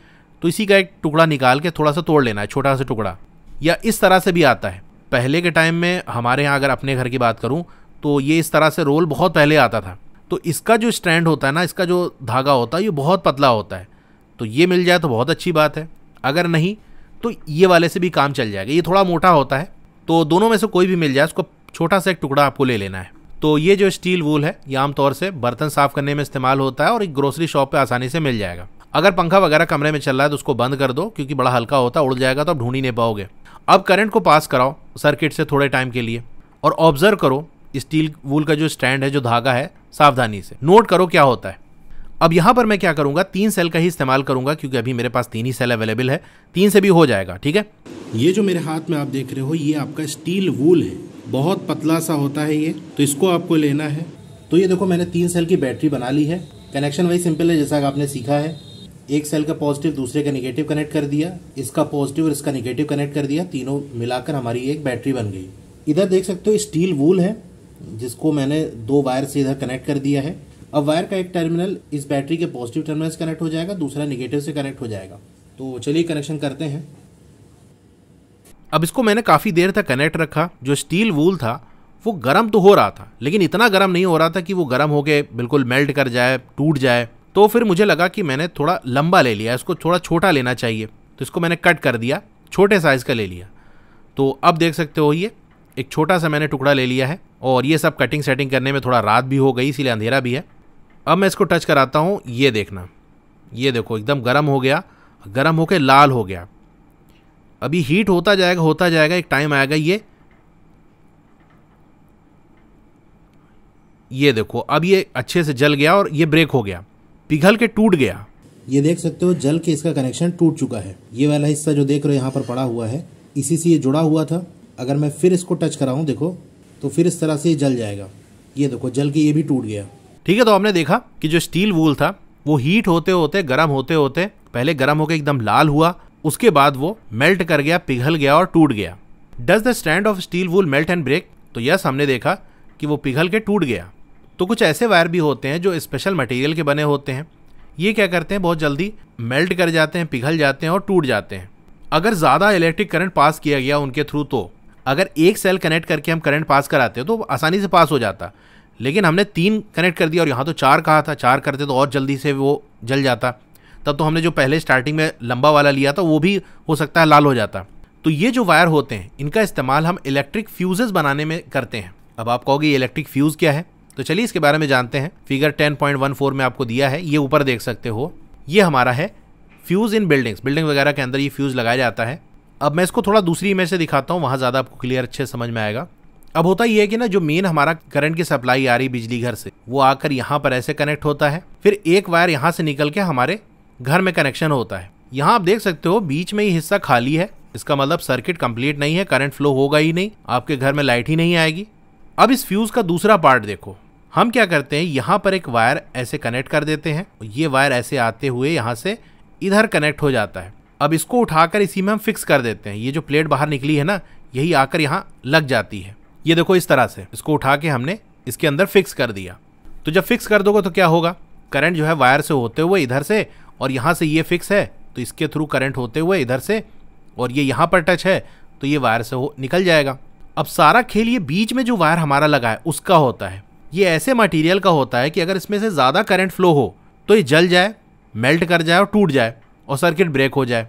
तो इसी का एक टुकड़ा निकाल के थोड़ा सा तोड़ लेना है छोटा सा टुकड़ा या इस तरह से भी आता है पहले के टाइम में हमारे यहाँ अगर अपने घर की बात करूँ तो ये इस तरह से रोल बहुत पहले आता था तो इसका जो स्टैंड होता है ना इसका जो धागा होता है ये बहुत पतला होता है तो ये मिल जाए तो बहुत अच्छी बात है अगर नहीं तो ये वाले से भी काम चल जाएगा ये थोड़ा मोटा होता है तो दोनों में से कोई भी मिल जाए उसको छोटा सा एक टुकड़ा आपको ले लेना है तो ये जो स्टील वूल है ये आमतौर से बर्तन साफ करने में इस्तेमाल होता है और एक ग्रोसरी शॉप पे आसानी से मिल जाएगा अगर पंखा वगैरह कमरे में चल रहा है तो उसको बंद कर दो क्योंकि बड़ा हल्का होता है उड़ जाएगा तो आप ढूंढ ही नहीं पाओगे अब करंट को पास कराओ सर्किट से थोड़े टाइम के लिए और ऑब्जर्व करो स्टील वूल का जो स्टैंड है जो धागा है सावधानी से नोट करो क्या होता है अब यहाँ पर मैं क्या करूँगा तीन सेल का ही इस्तेमाल करूँगा क्योंकि अभी मेरे पास तीन ही सेल अवेलेबल है तीन से भी हो जाएगा ठीक है ये जो मेरे हाथ में आप देख रहे हो ये आपका स्टील वूल है बहुत पतला सा होता है ये तो इसको आपको लेना है तो ये देखो मैंने तीन सेल की बैटरी बना ली है कनेक्शन वही सिंपल है जैसा आपने सीखा है एक सेल का पॉजिटिव दूसरे का निगेटिव कनेक्ट कर दिया इसका पॉजिटिव और इसका निगेटिव कनेक्ट कर दिया तीनों मिलाकर हमारी एक बैटरी बन गई इधर देख सकते हो स्टील वूल है जिसको मैंने दो वायर से इधर कनेक्ट कर दिया है अब वायर का एक टर्मिनल इस बैटरी के पॉजिटिव टर्मिनल से कनेक्ट हो जाएगा दूसरा निगेटिव से कनेक्ट हो जाएगा तो चलिए कनेक्शन करते हैं अब इसको मैंने काफ़ी देर तक कनेक्ट रखा जो स्टील वूल था वो गर्म तो हो रहा था लेकिन इतना गर्म नहीं हो रहा था कि वो गर्म हो के बिल्कुल मेल्ट कर जाए टूट जाए तो फिर मुझे लगा कि मैंने थोड़ा लंबा ले लिया इसको थोड़ा छोटा लेना चाहिए तो इसको मैंने कट कर दिया छोटे साइज़ का ले लिया तो अब देख सकते हो ये एक छोटा सा मैंने टुकड़ा ले लिया है और ये सब कटिंग सेटिंग करने में थोड़ा रात भी हो गई इसीलिए अंधेरा भी है अब मैं इसको टच कराता हूँ ये देखना ये देखो एकदम गर्म हो गया गर्म होकर लाल हो गया अभी हीट होता जाएगा होता जाएगा एक टाइम आएगा ये ये देखो अब ये अच्छे से जल गया और ये ब्रेक हो गया पिघल के टूट गया ये देख सकते हो जल के इसका कनेक्शन टूट चुका है ये वाला हिस्सा जो देख रहे हो यहाँ पर पड़ा हुआ है इसी से ये जुड़ा हुआ था अगर मैं फिर इसको टच कराऊँ देखो तो फिर इस तरह से ये जल जाएगा ये देखो जल के ये भी टूट गया ठीक है तो हमने देखा कि जो स्टील वूल था वो हीट होते होते गर्म होते होते पहले गर्म होकर एकदम लाल हुआ उसके बाद वो मेल्ट कर गया पिघल गया और टूट गया does the stand of steel wool melt and break तो यस हमने देखा कि वो पिघल के टूट गया तो कुछ ऐसे वायर भी होते हैं जो स्पेशल मटेरियल के बने होते हैं ये क्या करते हैं बहुत जल्दी मेल्ट कर जाते हैं पिघल जाते हैं और टूट जाते हैं अगर ज़्यादा इलेक्ट्रिक करंट पास किया गया उनके थ्रू तो अगर एक सेल कनेक्ट करके हम करंट पास कराते हैं तो आसानी से पास हो जाता लेकिन हमने तीन कनेक्ट कर दिया और यहाँ तो चार कहा था चार करते तो और जल्दी से वो जल जाता तब तो हमने जो पहले स्टार्टिंग में लंबा वाला लिया था वो भी हो सकता है लाल हो जाता तो ये जो वायर होते हैं इनका इस्तेमाल हम इलेक्ट्रिक फ्यूजेस बनाने में करते हैं अब आप कहोगे इलेक्ट्रिक फ्यूज़ क्या है तो चलिए इसके बारे में जानते हैं फिगर 10.14 में आपको दिया है ये ऊपर देख सकते हो ये हमारा है फ्यूज़ इन बिल्डिंग्स बिल्डिंग वगैरह के अंदर ये फ्यूज़ लगाया जाता है अब मैं इसको थोड़ा दूसरी इमेज से दिखाता हूँ वहाँ ज़्यादा आपको क्लियर अच्छे समझ में आएगा अब होता यह है कि ना जो मेन हमारा करंट की सप्लाई आ रही बिजली घर से वो आकर यहाँ पर ऐसे कनेक्ट होता है फिर एक वायर यहाँ से निकल के हमारे घर में कनेक्शन होता है यहाँ आप देख सकते हो बीच में ये हिस्सा खाली है इसका मतलब सर्किट कंप्लीट नहीं है करंट फ्लो होगा ही नहीं आपके घर में लाइट ही नहीं आएगी अब इस फ्यूज का दूसरा पार्ट देखो हम क्या करते हैं यहाँ पर एक वायर ऐसे कनेक्ट कर देते हैं ये वायर ऐसे आते हुए यहाँ से इधर कनेक्ट हो जाता है अब इसको उठाकर इसी में हम फिक्स कर देते हैं ये जो प्लेट बाहर निकली है ना यही आकर यहाँ लग जाती है ये देखो इस तरह से इसको उठा के हमने इसके अंदर फिक्स कर दिया तो जब फिक्स कर दोगे तो क्या होगा करंट जो है वायर से होते हुए इधर से और यहाँ से ये फिक्स है तो इसके थ्रू करंट होते हुए इधर से और ये यहाँ पर टच है तो ये वायर से हो निकल जाएगा अब सारा खेल ये बीच में जो वायर हमारा लगा है उसका होता है ये ऐसे मटेरियल का होता है कि अगर इसमें से ज़्यादा करंट फ्लो हो तो ये जल जाए मेल्ट कर जाए और टूट जाए और सर्किट ब्रेक हो जाए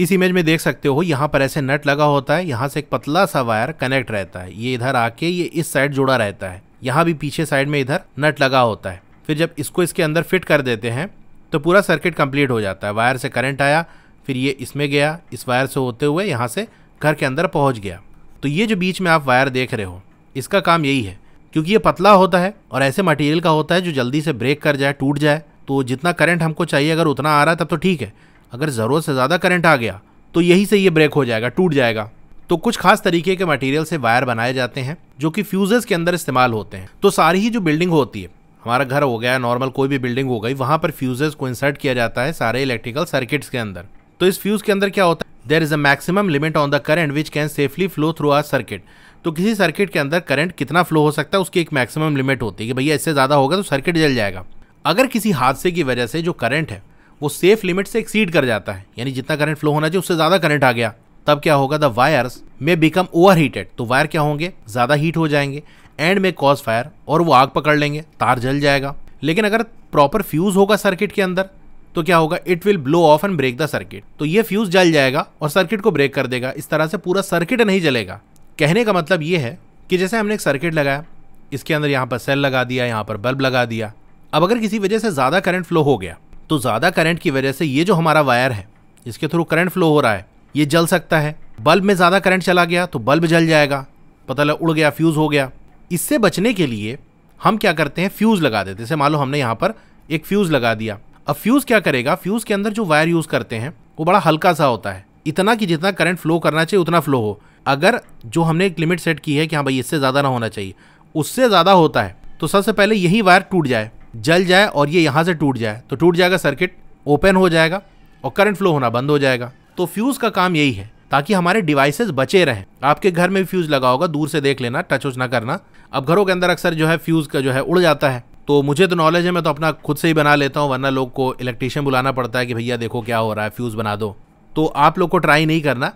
इस इमेज में देख सकते हो यहाँ पर ऐसे नट लगा होता है यहाँ से एक पतला सा वायर कनेक्ट रहता है ये इधर आके ये इस साइड जुड़ा रहता है यहाँ भी पीछे साइड में इधर नट लगा होता है फिर जब इसको इसके अंदर फिट कर देते हैं तो पूरा सर्किट कंप्लीट हो जाता है वायर से करंट आया फिर ये इसमें गया इस वायर से होते हुए यहाँ से घर के अंदर पहुँच गया तो ये जो बीच में आप वायर देख रहे हो इसका काम यही है क्योंकि ये पतला होता है और ऐसे मटेरियल का होता है जो जल्दी से ब्रेक कर जाए टूट जाए तो जितना करंट हमको चाहिए अगर उतना आ रहा है तब तो ठीक है अगर ज़रूरत से ज़्यादा करंट आ गया तो यही से ये ब्रेक हो जाएगा टूट जाएगा तो कुछ खास तरीके के मटेरियल से वायर बनाए जाते हैं जो कि फ्यूजेस के अंदर इस्तेमाल होते हैं तो सारी ही जो बिल्डिंग होती है हमारा घर हो गया नॉर्मल कोई भी बिल्डिंग हो गई वहां पर फ्यूजेस को इंसर्ट किया जाता है सारे इलेक्ट्रिकल सर्किट्स के अंदर तो इस फ्यूज के अंदर क्या होता है there is a maximum limit on the current which can safely flow through our circuit तो किसी सर्किट के अंदर करंट कितना फ्लो हो सकता है उसकी एक मैक्सिमम लिमिट होती है कि भैया इससे ज़्यादा होगा तो सर्किट जल जाएगा अगर किसी हादसे की वजह से जो करंट है वो सेफ लिमिट से एक्सीड कर जाता है यानी जितना करंट फ्लो होना चाहिए उससे ज्यादा करंट आ गया तब क्या होगा the wires may become overheated तो वायर क्या होंगे ज्यादा हीट हो जाएंगे एंड में कॉज फायर और वो आग पकड़ लेंगे तार जल जाएगा लेकिन अगर प्रॉपर फ्यूज होगा सर्किट के अंदर तो क्या होगा it will blow off and break the circuit तो ये फ्यूज जल जाएगा और सर्किट को ब्रेक कर देगा इस तरह से पूरा सर्किट नहीं जलेगा कहने का मतलब ये है कि जैसे हमने एक सर्किट लगाया इसके अंदर यहाँ पर सेल लगा दिया यहाँ पर बल्ब लगा दिया अब अगर किसी वजह से ज़्यादा करंट फ्लो हो गया तो ज़्यादा करंट की वजह से ये जो हमारा वायर है इसके थ्रू करंट फ्लो हो रहा है ये जल सकता है बल्ब में ज़्यादा करंट चला गया तो बल्ब जल जाएगा पता लग उड़ गया फ्यूज़ हो गया इससे बचने के लिए हम क्या करते हैं फ्यूज़ लगा देते जैसे मान लो हमने यहाँ पर एक फ्यूज़ लगा दिया अब फ्यूज़ क्या करेगा फ्यूज़ के अंदर जो वायर यूज़ करते हैं वो बड़ा हल्का सा होता है इतना कि जितना करंट फ्लो करना चाहिए उतना फ्लो हो अगर जो हमने एक लिमिट सेट की है कि हाँ भाई इससे ज़्यादा ना होना चाहिए उससे ज़्यादा होता है तो सबसे पहले यही वायर टूट जाए जल जाए और ये यहाँ से टूट जाए तो टूट जाएगा सर्किट ओपन हो जाएगा और करंट फ्लो होना बंद हो जाएगा तो फ्यूज़ का काम यही है ताकि हमारे डिवाइसेस बचे रहें आपके घर में भी फ्यूज़ लगा होगा दूर से देख लेना टच उच ना करना अब घरों के अंदर अक्सर जो है फ्यूज़ का जो है उड़ जाता है तो मुझे तो नॉलेज है मैं तो अपना खुद से ही बना लेता हूँ वरना लोग को इलेक्ट्रीशियन बुलाना पड़ता है कि भैया देखो क्या हो रहा है फ्यूज़ बना दो तो आप लोग को ट्राई नहीं करना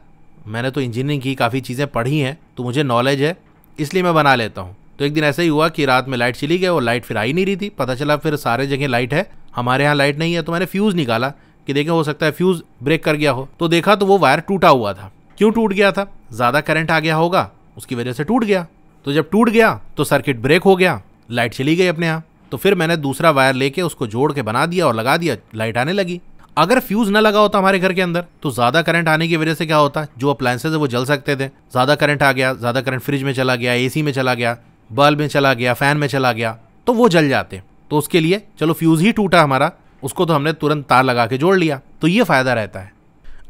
मैंने तो इंजीनियरिंग की काफ़ी चीज़ें पढ़ी हैं तो मुझे नॉलेज है इसलिए मैं बना लेता हूँ तो एक दिन ऐसा ही हुआ कि रात में लाइट चली गई और लाइट फिर आई नहीं रही थी पता चला फिर सारे जगह लाइट है हमारे यहाँ लाइट नहीं है तो मैंने फ्यूज़ निकाला कि देखें हो सकता है फ्यूज़ ब्रेक कर गया हो तो देखा तो वो वायर टूटा हुआ था क्यों टूट गया था ज़्यादा करंट आ गया होगा उसकी वजह से टूट गया तो जब टूट गया तो सर्किट ब्रेक हो गया लाइट चली गई अपने यहाँ तो फिर मैंने दूसरा वायर लेके उसको जोड़ के बना दिया और लगा दिया लाइट आने लगी अगर फ्यूज ना लगा होता हमारे घर के अंदर तो ज्यादा करंट आने की वजह से क्या होता जो अप्लायंसेज है वो जल सकते थे ज्यादा करंट आ गया ज्यादा करंट फ्रिज में चला गया एसी में चला गया बल्ब में चला गया फैन में चला गया तो वो जल जाते तो उसके लिए चलो फ्यूज़ ही टूटा हमारा उसको तो हमने तुरंत तार लगा के जोड़ लिया तो ये फ़ायदा रहता है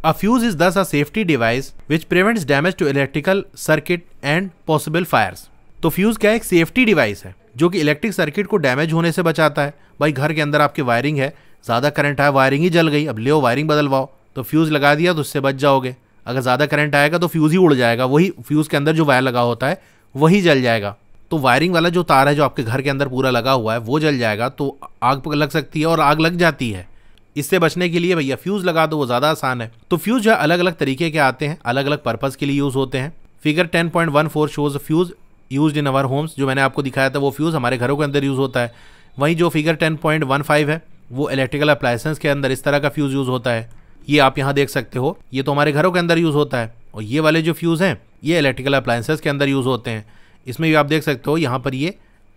अ fuse is thus a safety device which prevents damage to electrical circuit and possible fires तो फ्यूज क्या एक सेफ्टी डिवाइस है जो कि इलेक्ट्रिक सर्किट को डैमेज होने से बचाता है भाई घर के अंदर आपकी वायरिंग है ज़्यादा करंट आया वायरिंग ही जल गई अब ले वायरिंग बदलवाओ तो फ्यूज़ लगा दिया तो उससे बच जाओगे अगर ज़्यादा करंट आएगा तो फ्यूज़ ही उड़ जाएगा वही फ्यूज़ के अंदर जो वायर लगा होता है वही जल जाएगा तो वायरिंग वाला जो तार है जो आपके घर के अंदर पूरा लगा हुआ है वो जल जाएगा तो आग लग सकती है और आग लग जाती है इससे बचने के लिए भैया फ्यूज़ लगा दो वो ज़्यादा आसान है तो फ्यूज़ जो है अलग अलग तरीके के आते हैं अलग अलग पर्पज़ के लिए यूज़ होते हैं figure 10.14 shows fuse use in our homes जो मैंने आपको दिखाया था वो फ्यूज़ हमारे घरों के अंदर यूज़ होता है वहीं जो फिगर फाइव है वो इलेक्ट्रिकल अप्लाइसेंस के अंदर इस तरह का फ्यूज़ यूज़ होता है ये आप यहाँ देख सकते हो ये तो हमारे घरों के अंदर यूज़ होता है और ये वाले जो फ्यूज़ हैं ये इलेक्ट्रिकल अप्लाइंसेज के अंदर यूज़ होते हैं इसमें भी आप देख सकते हो यहाँ पर ये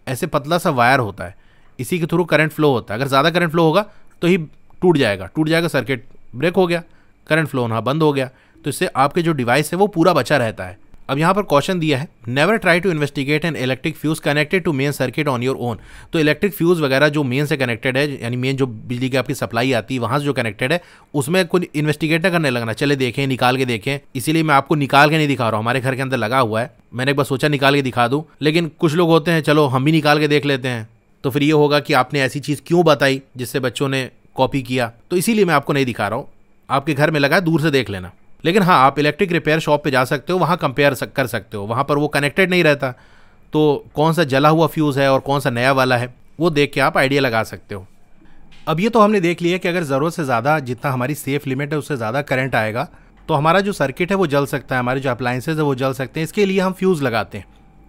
ऐसे पतला सा वायर होता है इसी के थ्रू करंट फ्लो होता है अगर ज़्यादा करंट फ्लो होगा तो ही टूट जाएगा टूट जाएगा सर्किट ब्रेक हो गया करंट फ्लो होना बंद हो गया तो इससे आपके जो डिवाइस है वो पूरा बचा रहता है अब यहाँ पर क्वेश्चन दिया है never try to investigate an electric fuse connected to main circuit on your own तो इलेक्ट्रिक फ्यूज वगैरह जो मेन से कनेक्टेड है यानी मेन जो बिजली की आपकी सप्लाई आती है वहाँ से जो कनेक्टेड है उसमें कुछ इन्वेस्टिगेट ना करने लगना चले देखें निकाल के देखें इसीलिए मैं आपको निकाल के नहीं दिखा रहा हूँ हमारे घर के अंदर लगा हुआ है मैंने एक बार सोचा निकाल के दिखा दूँ लेकिन कुछ लोग होते हैं चलो हम भी निकाल के देख लेते हैं तो फिर ये होगा कि आपने ऐसी चीज़ क्यों बताई जिससे बच्चों ने कॉपी किया तो इसीलिए मैं आपको नहीं दिखा रहा हूँ आपके घर में लगा दूर से देख लेना लेकिन हाँ आप इलेक्ट्रिक रिपेयर शॉप पे जा सकते हो वहाँ कंपेयर कर सकते हो वहाँ पर वो कनेक्टेड नहीं रहता तो कौन सा जला हुआ फ्यूज़ है और कौन सा नया वाला है वो देख के आप आइडिया लगा सकते हो अब ये तो हमने देख लिया कि अगर ज़रूरत से ज़्यादा जितना हमारी सेफ़ लिमिट है उससे ज़्यादा करंट आएगा तो हमारा जो सर्किट है वो जल सकता है हमारे जो अप्लाइंसेज है वो जल सकते हैं इसके लिए हम फ्यूज़ लगाते हैं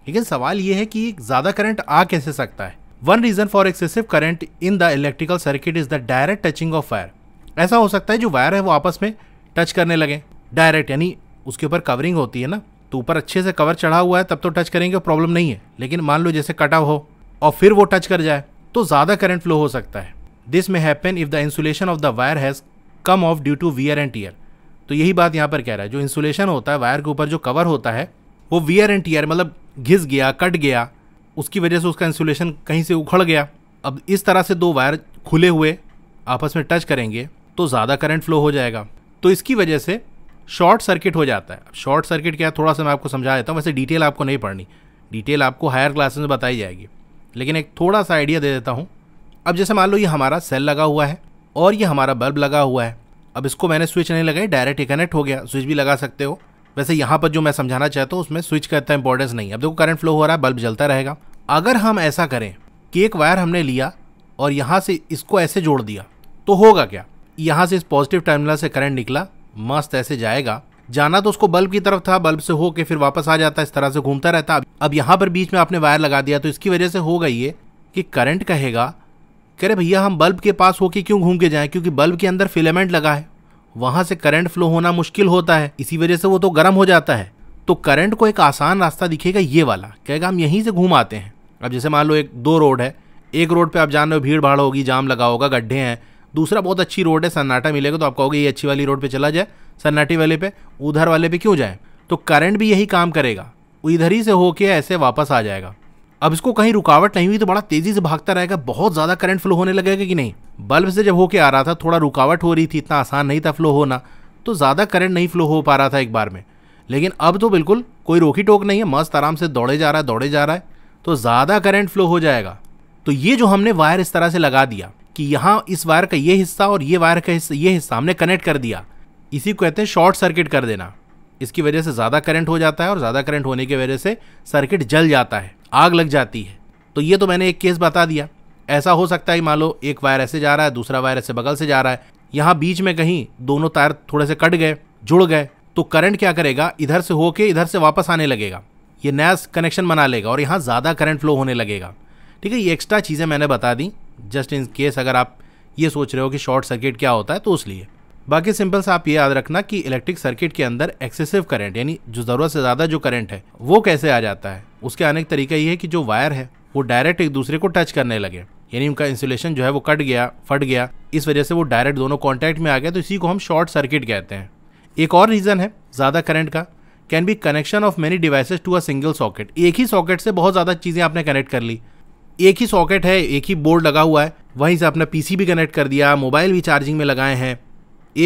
लेकिन सवाल ये है कि ज़्यादा करंट आ कैसे सकता है one reason for excessive current in the electrical circuit is the direct touching of wire ऐसा हो सकता है जो वायर है वो आपस में टच करने लगें डायरेक्ट यानी उसके ऊपर कवरिंग होती है ना तो ऊपर अच्छे से कवर चढ़ा हुआ है तब तो टच करेंगे प्रॉब्लम नहीं है लेकिन मान लो जैसे कटा हो और फिर वो टच कर जाए तो ज़्यादा करंट फ्लो हो सकता है this may happen if the insulation of the wire has come off due to wear and tear तो यही बात यहाँ पर कह रहा है जो इंसुलेशन होता है वायर के ऊपर जो कवर होता है वो वियर एंड टीयर मतलब घिस गया कट गया उसकी वजह से उसका इंसुलेशन कहीं से उखड़ गया अब इस तरह से दो वायर खुले हुए आपस में टच करेंगे तो ज़्यादा करंट फ्लो हो जाएगा तो इसकी वजह से शॉर्ट सर्किट हो जाता है शॉर्ट सर्किट क्या है थोड़ा सा मैं आपको समझा देता हूँ वैसे डिटेल आपको नहीं पढ़नी डिटेल आपको हायर क्लासेस में बताई जाएगी लेकिन एक थोड़ा सा आइडिया दे देता हूँ अब जैसे मान लो ये हमारा सेल लगा हुआ है और ये हमारा बल्ब लगा हुआ है अब इसको मैंने स्विच नहीं लगाई डायरेक्ट कनेक्ट हो गया स्विच भी लगा सकते हो वैसे यहाँ पर जो मैं समझाना चाहता हूँ उसमें स्विच का इतना इंपॉर्टेंस नहीं अब देखो करंट फ्लो हो रहा है बल्ब जलता रहेगा अगर हम ऐसा करें कि एक वायर हमने लिया और यहाँ से इसको ऐसे जोड़ दिया तो होगा क्या यहाँ से इस पॉजिटिव टर्मिनल से करंट निकला मस्त ऐसे जाएगा जाना तो उसको बल्ब की तरफ था बल्ब से होके फिर वापस आ जाता इस तरह से घूमता रहता अब यहाँ पर बीच में आपने वायर लगा दिया तो इसकी वजह से होगा ये कि करंट कहेगा कह रहे भैया हम बल्ब के पास होके क्यों घूम के जाएं क्योंकि बल्ब के अंदर फिलामेंट लगा है वहाँ से करंट फ्लो होना मुश्किल होता है इसी वजह से वो तो गर्म हो जाता है तो करंट को एक आसान रास्ता दिखेगा ये वाला कहेगा हम यहीं से घूम आते हैं अब जैसे मान लो एक दो रोड है एक रोड पे आप जान रहे हो भीड़ भाड़ होगी जाम लगा होगा गड्ढे हैं दूसरा बहुत अच्छी रोड है सन्नाटा मिलेगा तो आप कहोगे ये अच्छी वाली रोड पे चला जाए सन्नाटी वाले पे उधर वाले पे क्यों जाए तो करंट भी यही काम करेगा इधर ही से होके ऐसे वापस आ जाएगा अब इसको कहीं रुकावट नहीं हुई तो बड़ा तेजी से भागता रहेगा बहुत ज्यादा करंट फ्लो होने लगेगा कि नहीं बल्ब से जब होके आ रहा था थोड़ा रुकावट हो रही थी इतना आसान नहीं था फ्लो होना तो ज्यादा करंट नहीं फ्लो हो पा रहा था एक बार में लेकिन अब तो बिल्कुल कोई रोकी टोक नहीं है मस्त आराम से दौड़े जा रहा है दौड़े जा रहा है तो ज़्यादा करंट फ्लो हो जाएगा तो ये जो हमने वायर इस तरह से लगा दिया कि यहाँ इस वायर का ये हिस्सा और ये वायर का हिस्सा ये हिस्सा हमने कनेक्ट कर दिया इसी को कहते हैं शॉर्ट सर्किट कर देना इसकी वजह से ज़्यादा करंट हो जाता है और ज़्यादा करंट होने की वजह से सर्किट जल जाता है आग लग जाती है तो ये तो मैंने एक केस बता दिया ऐसा हो सकता है मान लो एक वायर ऐसे जा रहा है दूसरा वायर ऐसे बगल से जा रहा है यहाँ बीच में कहीं दोनों तार थोड़े से कट गए जुड़ गए तो करंट क्या करेगा इधर से होके इधर से वापस आने लगेगा ये नया कनेक्शन बना लेगा और यहाँ ज़्यादा करंट फ्लो होने लगेगा ठीक है ये एक्स्ट्रा चीज़ें मैंने बता दी जस्ट इन केस अगर आप ये सोच रहे हो कि शॉर्ट सर्किट क्या होता है तो उस लिए बाकी सिंपल सा आप ये याद रखना कि इलेक्ट्रिक सर्किट के अंदर एक्सेसिव करंट यानी जो ज़रूरत से ज़्यादा जो करंट है वो कैसे आ जाता है उसके आने का तरीका ये है कि जो वायर है वो डायरेक्ट एक दूसरे को टच करने लगे यानी उनका इंसुलेशन जो है वो कट गया फट गया इस वजह से वो डायरेक्ट दोनों कॉन्टैक्ट में आ गया तो इसी को हम शॉर्ट सर्किट कहते हैं एक और रीज़न है ज़्यादा करंट का can be connection of many devices to a single socket एक ही सॉकेट से बहुत ज़्यादा चीज़ें आपने कनेक्ट कर ली एक ही सॉकेट है एक ही बोर्ड लगा हुआ है वहीं से अपना पीसी भी कनेक्ट कर दिया मोबाइल भी चार्जिंग में लगाए हैं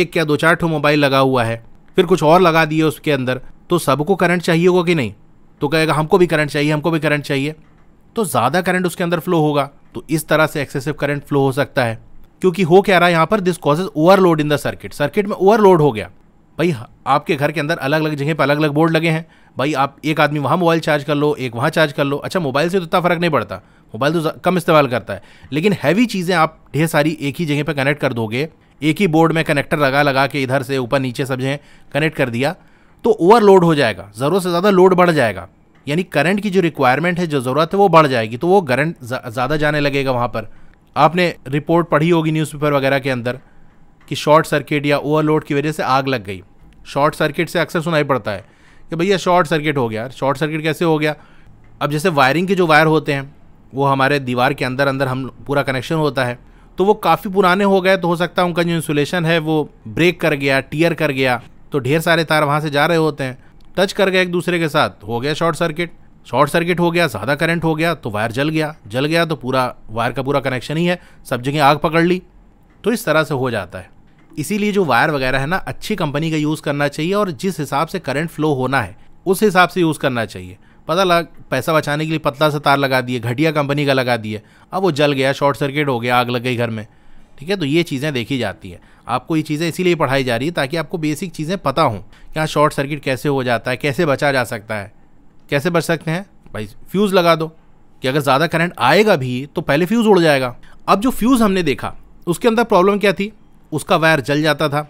एक क्या दो चार ठो मोबाइल लगा हुआ है फिर कुछ और लगा दिए उसके अंदर तो सबको करंट चाहिए होगा कि नहीं तो कहेगा हमको भी करंट चाहिए हमको भी करंट चाहिए तो ज़्यादा करंट उसके अंदर फ्लो होगा तो इस तरह से एक्सेसिव करंट फ्लो हो सकता है क्योंकि हो क्या रहा है यहाँ पर this causes overload in the circuit circuit में ओवरलोड हो गया भाई आपके घर के अंदर अलग अलग जगह पर अलग अलग बोर्ड लगे हैं भाई आप एक आदमी वहाँ मोबाइल चार्ज कर लो एक वहाँ चार्ज कर लो अच्छा मोबाइल से तो इतना फ़र्क नहीं पड़ता मोबाइल तो कम इस्तेमाल करता है लेकिन हैवी चीज़ें आप ढेर सारी एक ही जगह पर कनेक्ट कर दोगे एक ही बोर्ड में कनेक्टर लगा लगा के इधर से ऊपर नीचे सब जगह कनेक्ट कर दिया तो ओवरलोड हो जाएगा ज़रूरत से ज़्यादा लोड बढ़ जाएगा यानी करंट की जो रिक्वायरमेंट है जो ज़रूरत है वो बढ़ जाएगी तो वो करंट ज़्यादा जाने लगेगा वहाँ पर आपने रिपोर्ट पढ़ी होगी न्यूज़पेपर वगैरह के अंदर कि शॉर्ट सर्किट या ओवरलोड की वजह से आग लग गई शॉर्ट सर्किट से अक्सर सुनाई पड़ता है कि भैया शॉर्ट सर्किट हो गया शॉर्ट सर्किट कैसे हो गया अब जैसे वायरिंग के जो वायर होते हैं वो हमारे दीवार के अंदर अंदर हम पूरा कनेक्शन होता है तो वो काफ़ी पुराने हो गए तो हो सकता है उनका जो इंसुलेशन है वो ब्रेक कर गया टीयर कर गया तो ढेर सारे तार वहाँ से जा रहे होते हैं टच कर गए एक दूसरे के साथ हो गया शॉर्ट सर्किट शॉर्ट सर्किट हो गया ज़्यादा करंट हो गया तो वायर जल गया जल गया तो पूरा वायर का पूरा कनेक्शन ही है सब जगह आग पकड़ ली तो इस तरह से हो जाता है इसीलिए जो वायर वगैरह है ना अच्छी कंपनी का यूज़ करना चाहिए और जिस हिसाब से करंट फ्लो होना है उस हिसाब से यूज़ करना चाहिए पता लग पैसा बचाने के लिए पतला सा तार लगा दिए घटिया कंपनी का लगा दिए अब वो जल गया शॉर्ट सर्किट हो गया आग लग गई घर में ठीक है तो ये चीज़ें देखी जाती है आपको ये चीज़ें इसीलिए पढ़ाई जा रही है ताकि आपको बेसिक चीज़ें पता हों कि हाँ शॉर्ट सर्किट कैसे हो जाता है कैसे बचा जा सकता है कैसे बच सकते हैं भाई फ्यूज़ लगा दो कि अगर ज़्यादा करंट आएगा भी तो पहले फ्यूज़ उड़ जाएगा अब जो फ्यूज़ हमने देखा उसके अंदर प्रॉब्लम क्या थी उसका वायर जल जाता था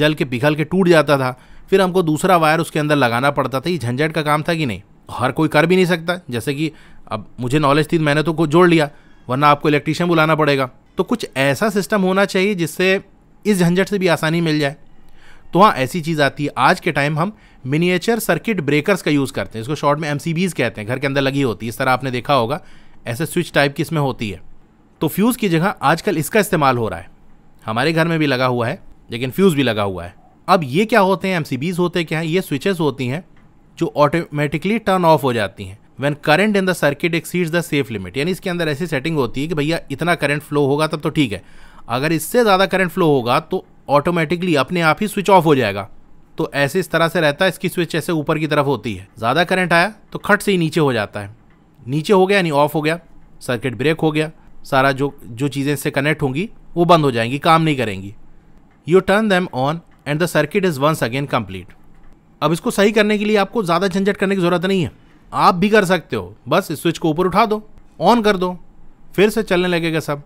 जल के पिघल के टूट जाता था फिर हमको दूसरा वायर उसके अंदर लगाना पड़ता था ये झंझट का काम था कि नहीं हर कोई कर भी नहीं सकता जैसे कि अब मुझे नॉलेज थी तो मैंने तो को जोड़ लिया वरना आपको इलेक्ट्रीशियन बुलाना पड़ेगा तो कुछ ऐसा सिस्टम होना चाहिए जिससे इस झंझट से भी आसानी मिल जाए तो हाँ ऐसी चीज़ आती है आज के टाइम हम मिनिएचर सर्किट ब्रेकर्स का यूज़ करते हैं इसको शॉर्ट में एम कहते हैं घर के अंदर लगी होती है इस तरह आपने देखा होगा ऐसे स्विच टाइप की इसमें होती है तो फ्यूज़ की जगह आजकल इसका इस्तेमाल हो रहा है हमारे घर में भी लगा हुआ है लेकिन फ्यूज़ भी लगा हुआ है अब ये क्या होते हैं एम होते क्या हैं ये स्विचेस होती हैं जो ऑटोमेटिकली टर्न ऑफ हो जाती हैं when current in the circuit exceeds the safe limit यानी इसके अंदर ऐसी सेटिंग होती है कि भैया इतना करंट फ्लो होगा तब तो ठीक है अगर इससे ज़्यादा करंट फ्लो होगा तो ऑटोमेटिकली अपने आप ही स्विच ऑफ हो जाएगा तो ऐसे इस तरह से रहता है इसकी स्विच ऐसे ऊपर की तरफ होती है ज़्यादा करंट आया तो खट से ही नीचे हो जाता है नीचे हो गया यानी ऑफ हो गया सर्किट ब्रेक हो गया सारा जो जो चीज़ें इससे कनेक्ट होंगी वो बंद हो जाएंगी काम नहीं करेंगी you turn them on and the circuit is once again complete अब इसको सही करने के लिए आपको ज़्यादा झंझट करने की ज़रूरत नहीं है आप भी कर सकते हो बस स्विच को ऊपर उठा दो ऑन कर दो फिर से चलने लगेगा सब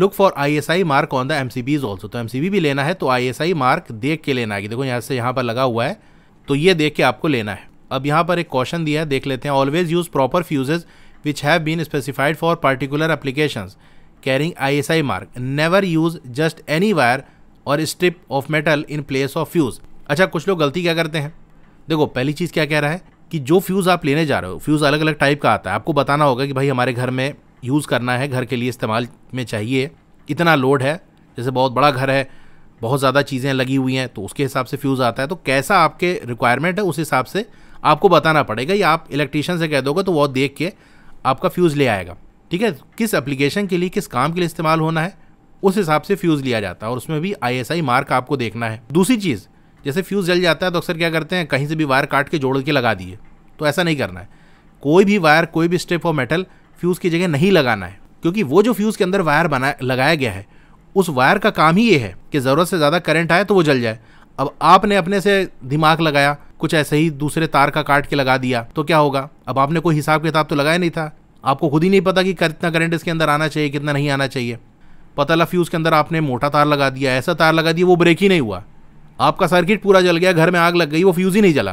look for I S I mark on the M C B is also तो एम सी बी भी लेना है तो आई एस आई मार्क देख के लेना है कि देखो यहाँ से यहाँ पर लगा हुआ है तो ये देख के आपको लेना है अब यहाँ पर एक क्वेश्चन दिया है देख लेते हैं always use proper fuses which have been specified for particular application carrying I S I mark never use just any wire or strip of metal in place of fuse अच्छा कुछ लोग गलती क्या करते हैं देखो पहली चीज़ क्या कह रहा है कि जो फ्यूज़ आप लेने जा रहे हो फ्यूज़ अलग अलग टाइप का आता है आपको बताना होगा कि भाई हमारे घर में यूज़ करना है घर के लिए इस्तेमाल में चाहिए इतना लोड है जैसे बहुत बड़ा घर है बहुत ज़्यादा चीज़ें लगी हुई हैं तो उसके हिसाब से फ्यूज़ आता है तो कैसा आपके रिक्वायरमेंट है उस हिसाब से आपको बताना पड़ेगा या आप इलेक्ट्रीशियन से कह दोगे तो वह देख के आपका फ्यूज़ ले आएगा ठीक है किस एप्लीकेशन के लिए किस काम के लिए इस्तेमाल होना है उस हिसाब से फ्यूज़ लिया जाता है और उसमें भी आई मार्क आपको देखना है दूसरी चीज़ जैसे फ्यूज़ जल जाता है तो अक्सर क्या करते हैं कहीं से भी वायर काट के जोड़ के लगा दिए तो ऐसा नहीं करना है कोई भी वायर कोई भी स्टेप ऑफ मेटल फ्यूज़ की जगह नहीं लगाना है क्योंकि वो जो फ्यूज़ के अंदर वायर बना लगाया गया है उस वायर का काम ही ये है कि ज़रूरत से ज़्यादा करंट आए तो वो जल जाए अब आपने अपने से दिमाग लगाया कुछ ऐसे ही दूसरे तार का काट के लगा दिया तो क्या होगा अब आपने कोई हिसाब किताब तो लगाया नहीं था आपको खुद ही नहीं पता कि कितना करंट इसके अंदर आना चाहिए कितना नहीं आना चाहिए पता लगा फ्यूज़ के अंदर आपने मोटा तार लगा दिया ऐसा तार लगा दिया वो ब्रेक ही नहीं हुआ आपका सर्किट पूरा जल गया घर में आग लग गई वो फ्यूज़ ही नहीं जला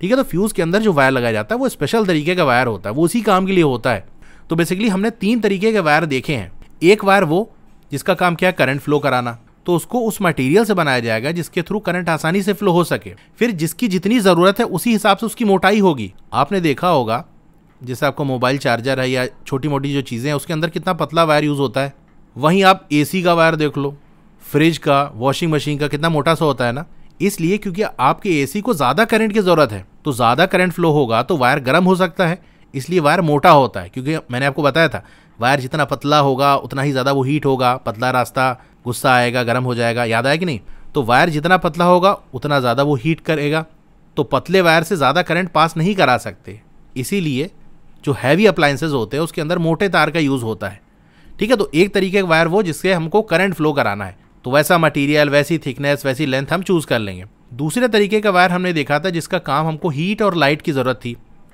ठीक है तो फ्यूज़ के अंदर जो वायर लगाया जाता है वो स्पेशल तरीके का वायर होता है वो उसी काम के लिए होता है तो बेसिकली हमने तीन तरीके के वायर देखे हैं एक वायर वो जिसका काम क्या है करंट फ्लो कराना तो उसको उस मटेरियल से बनाया जाएगा जिसके थ्रू करंट आसानी से फ्लो हो सके फिर जिसकी जितनी ज़रूरत है उसी हिसाब से उसकी मोटाई होगी आपने देखा होगा जैसे आपका मोबाइल चार्जर है या छोटी मोटी जो चीज़ें हैं उसके अंदर कितना पतला वायर यूज़ होता है वहीं आप एसी का वायर देख लो फ्रिज का वॉशिंग मशीन का कितना मोटा सा होता है ना इसलिए क्योंकि आपके ए को ज़्यादा करंट की ज़रूरत है तो ज़्यादा करंट फ्लो होगा तो वायर गर्म हो सकता है इसलिए वायर मोटा होता है क्योंकि मैंने आपको बताया था वायर जितना पतला होगा उतना ही ज़्यादा वो हीट होगा पतला रास्ता गुस्सा आएगा गर्म हो जाएगा याद आया कि नहीं तो वायर जितना पतला होगा उतना ज़्यादा वो हीट करेगा तो पतले वायर से ज़्यादा करंट पास नहीं करा सकते इसीलिए जो हैवी अप्लाइंसेज होते हैं उसके अंदर मोटे तार का यूज़ होता है ठीक है तो एक तरीके का वायर वो जिससे हमको करंट फ्लो कराना है तो वैसा मटेरियल वैसी थिकनेस वैसी लेंथ हम चूज़ कर लेंगे दूसरे तरीके का वायर हमने देखा था जिसका काम हमको हीट और लाइट की ज़रूरत थी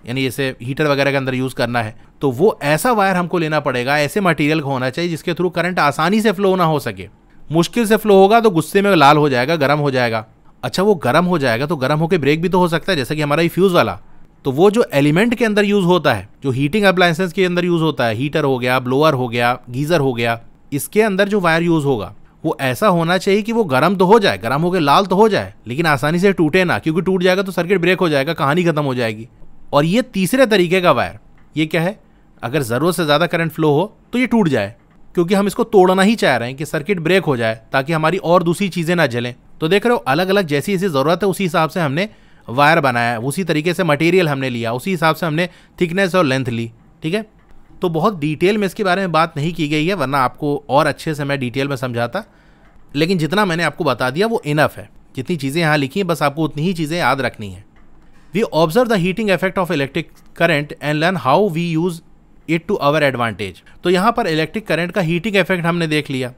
यानी जैसे हीटर वगैरह के अंदर यूज़ करना है तो वो ऐसा वायर हमको लेना पड़ेगा ऐसे मटेरियल का होना चाहिए जिसके थ्रू करंट आसानी से फ्लो ना हो सके मुश्किल से फ्लो होगा तो गुस्से में लाल हो जाएगा गर्म हो जाएगा अच्छा वो गर्म हो जाएगा तो गर्म होकर ब्रेक भी तो हो सकता है जैसे कि हमारा ये फ्यूज़ वाला तो वो जो एलिमेंट के अंदर यूज़ होता है जो हीटिंग अप्लाइंसेस के अंदर यूज़ होता है हीटर हो गया ब्लोअर हो गया गीज़र हो गया इसके अंदर जो वायर यूज़ होगा वो ऐसा होना चाहिए कि वो गर्म तो हो जाए गर्म होकर लाल तो हो जाए लेकिन आसानी से टूटे ना क्योंकि टूट जाएगा तो सर्किट ब्रेक हो जाएगा कहानी खत्म हो जाएगी और ये तीसरे तरीके का वायर ये क्या है अगर ज़रूरत से ज़्यादा करंट फ्लो हो तो ये टूट जाए क्योंकि हम इसको तोड़ना ही चाह रहे हैं कि सर्किट ब्रेक हो जाए ताकि हमारी और दूसरी चीज़ें ना जलें तो देख रहे हो अलग अलग जैसी जैसी ज़रूरत है उसी हिसाब से हमने वायर बनाया उसी तरीके से मटेरियल हमने लिया उसी हिसाब से हमने थिकनेस और लेंथ ली ठीक है तो बहुत डिटेल में इसके बारे में बात नहीं की गई है वरना आपको और अच्छे से मैं डिटेल में समझाता लेकिन जितना मैंने आपको बता दिया वो इनफ है जितनी चीज़ें यहाँ लिखी हैं बस आपको उतनी ही चीज़ें याद रखनी है we observe the heating effect of electric current and learn how we use it to our advantage तो यहाँ पर इलेक्ट्रिक करंट का हीटिंग इफेक्ट हमने देख लिया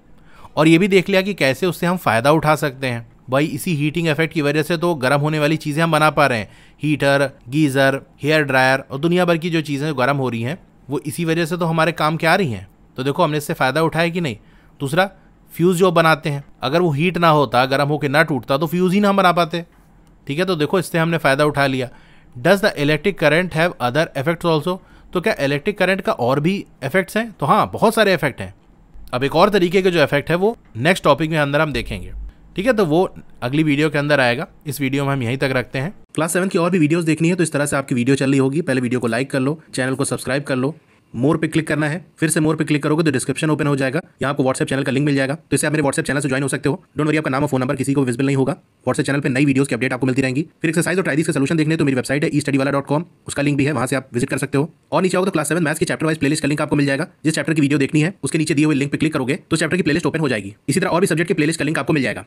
और ये भी देख लिया कि कैसे उससे हम फ़ायदा उठा सकते हैं भाई इसी हीटिंग इफेक्ट की वजह से तो गर्म होने वाली चीज़ें हम बना पा रहे हैं हीटर गीज़र हेयर ड्रायर और दुनिया भर की जो चीज़ें गर्म हो रही हैं वो इसी वजह से तो हमारे काम के आ रही हैं तो देखो हमने इससे फ़ायदा उठाया कि नहीं दूसरा फ्यूज़ जो बनाते हैं अगर वो हीट ना होता गर्म होकर ना टूटता तो फ्यूज़ ही ना बना पाते ठीक है तो देखो इससे हमने फ़ायदा उठा लिया does the electric current have other effects also तो क्या इलेक्ट्रिक करंट का और भी इफेक्ट्स हैं तो हाँ बहुत सारे इफेक्ट हैं अब एक और तरीके के जो इफेक्ट है वो नेक्स्ट टॉपिक में अंदर हम देखेंगे ठीक है तो वो अगली वीडियो के अंदर आएगा इस वीडियो में हम यहीं तक रखते हैं क्लास सेवन की और भी वीडियोस देखनी है तो इस तरह से आपकी वीडियो चल रही होगी पहले वीडियो को लाइक कर लो चैनल को सब्सक्राइब कर लो मोर पे क्लिक करना है फिर से मोर पे क्लिक करोगे तो डिस्क्रिप्शन ओपन हो जाएगा यहाँ आपको व्हाट्सएप चैनल का लिंक मिल जाएगा तो इससे आप मेरे व्हाट्सएप चैनल से ज्वाइन हो सकते हो डोंट वरी आपका नाम और फोन नंबर किसी को विजिबल नहीं होगा व्हाट्सएप चैनल पर नई वीडियो की अपडेट आपको मिलती रहेंगी फिर एक्सरसाइज और ट्राइज का सोल्यूशन देखने तो मेरी वेबसाइट है e study wala dot com उसका लिंक भी है वहाँ से आप विजिट कर सकते हो और नीचे आओ तो क्लास सेवन मैथ्स के चैप्टर वाइज प्लेलिस्ट का लिंक आपको मिल जाएगा जिस चैप्टर की वीडियो देखनी है उसके नीचे दिए हुए लिंक पर क्लिक करोगे तो चैप्टर की प्लेलिस्ट ओपन हो जाएगी इसी तरह और भी सब्जेक्ट की प्लेलिस्ट का लिंक आपको मिल जाएगा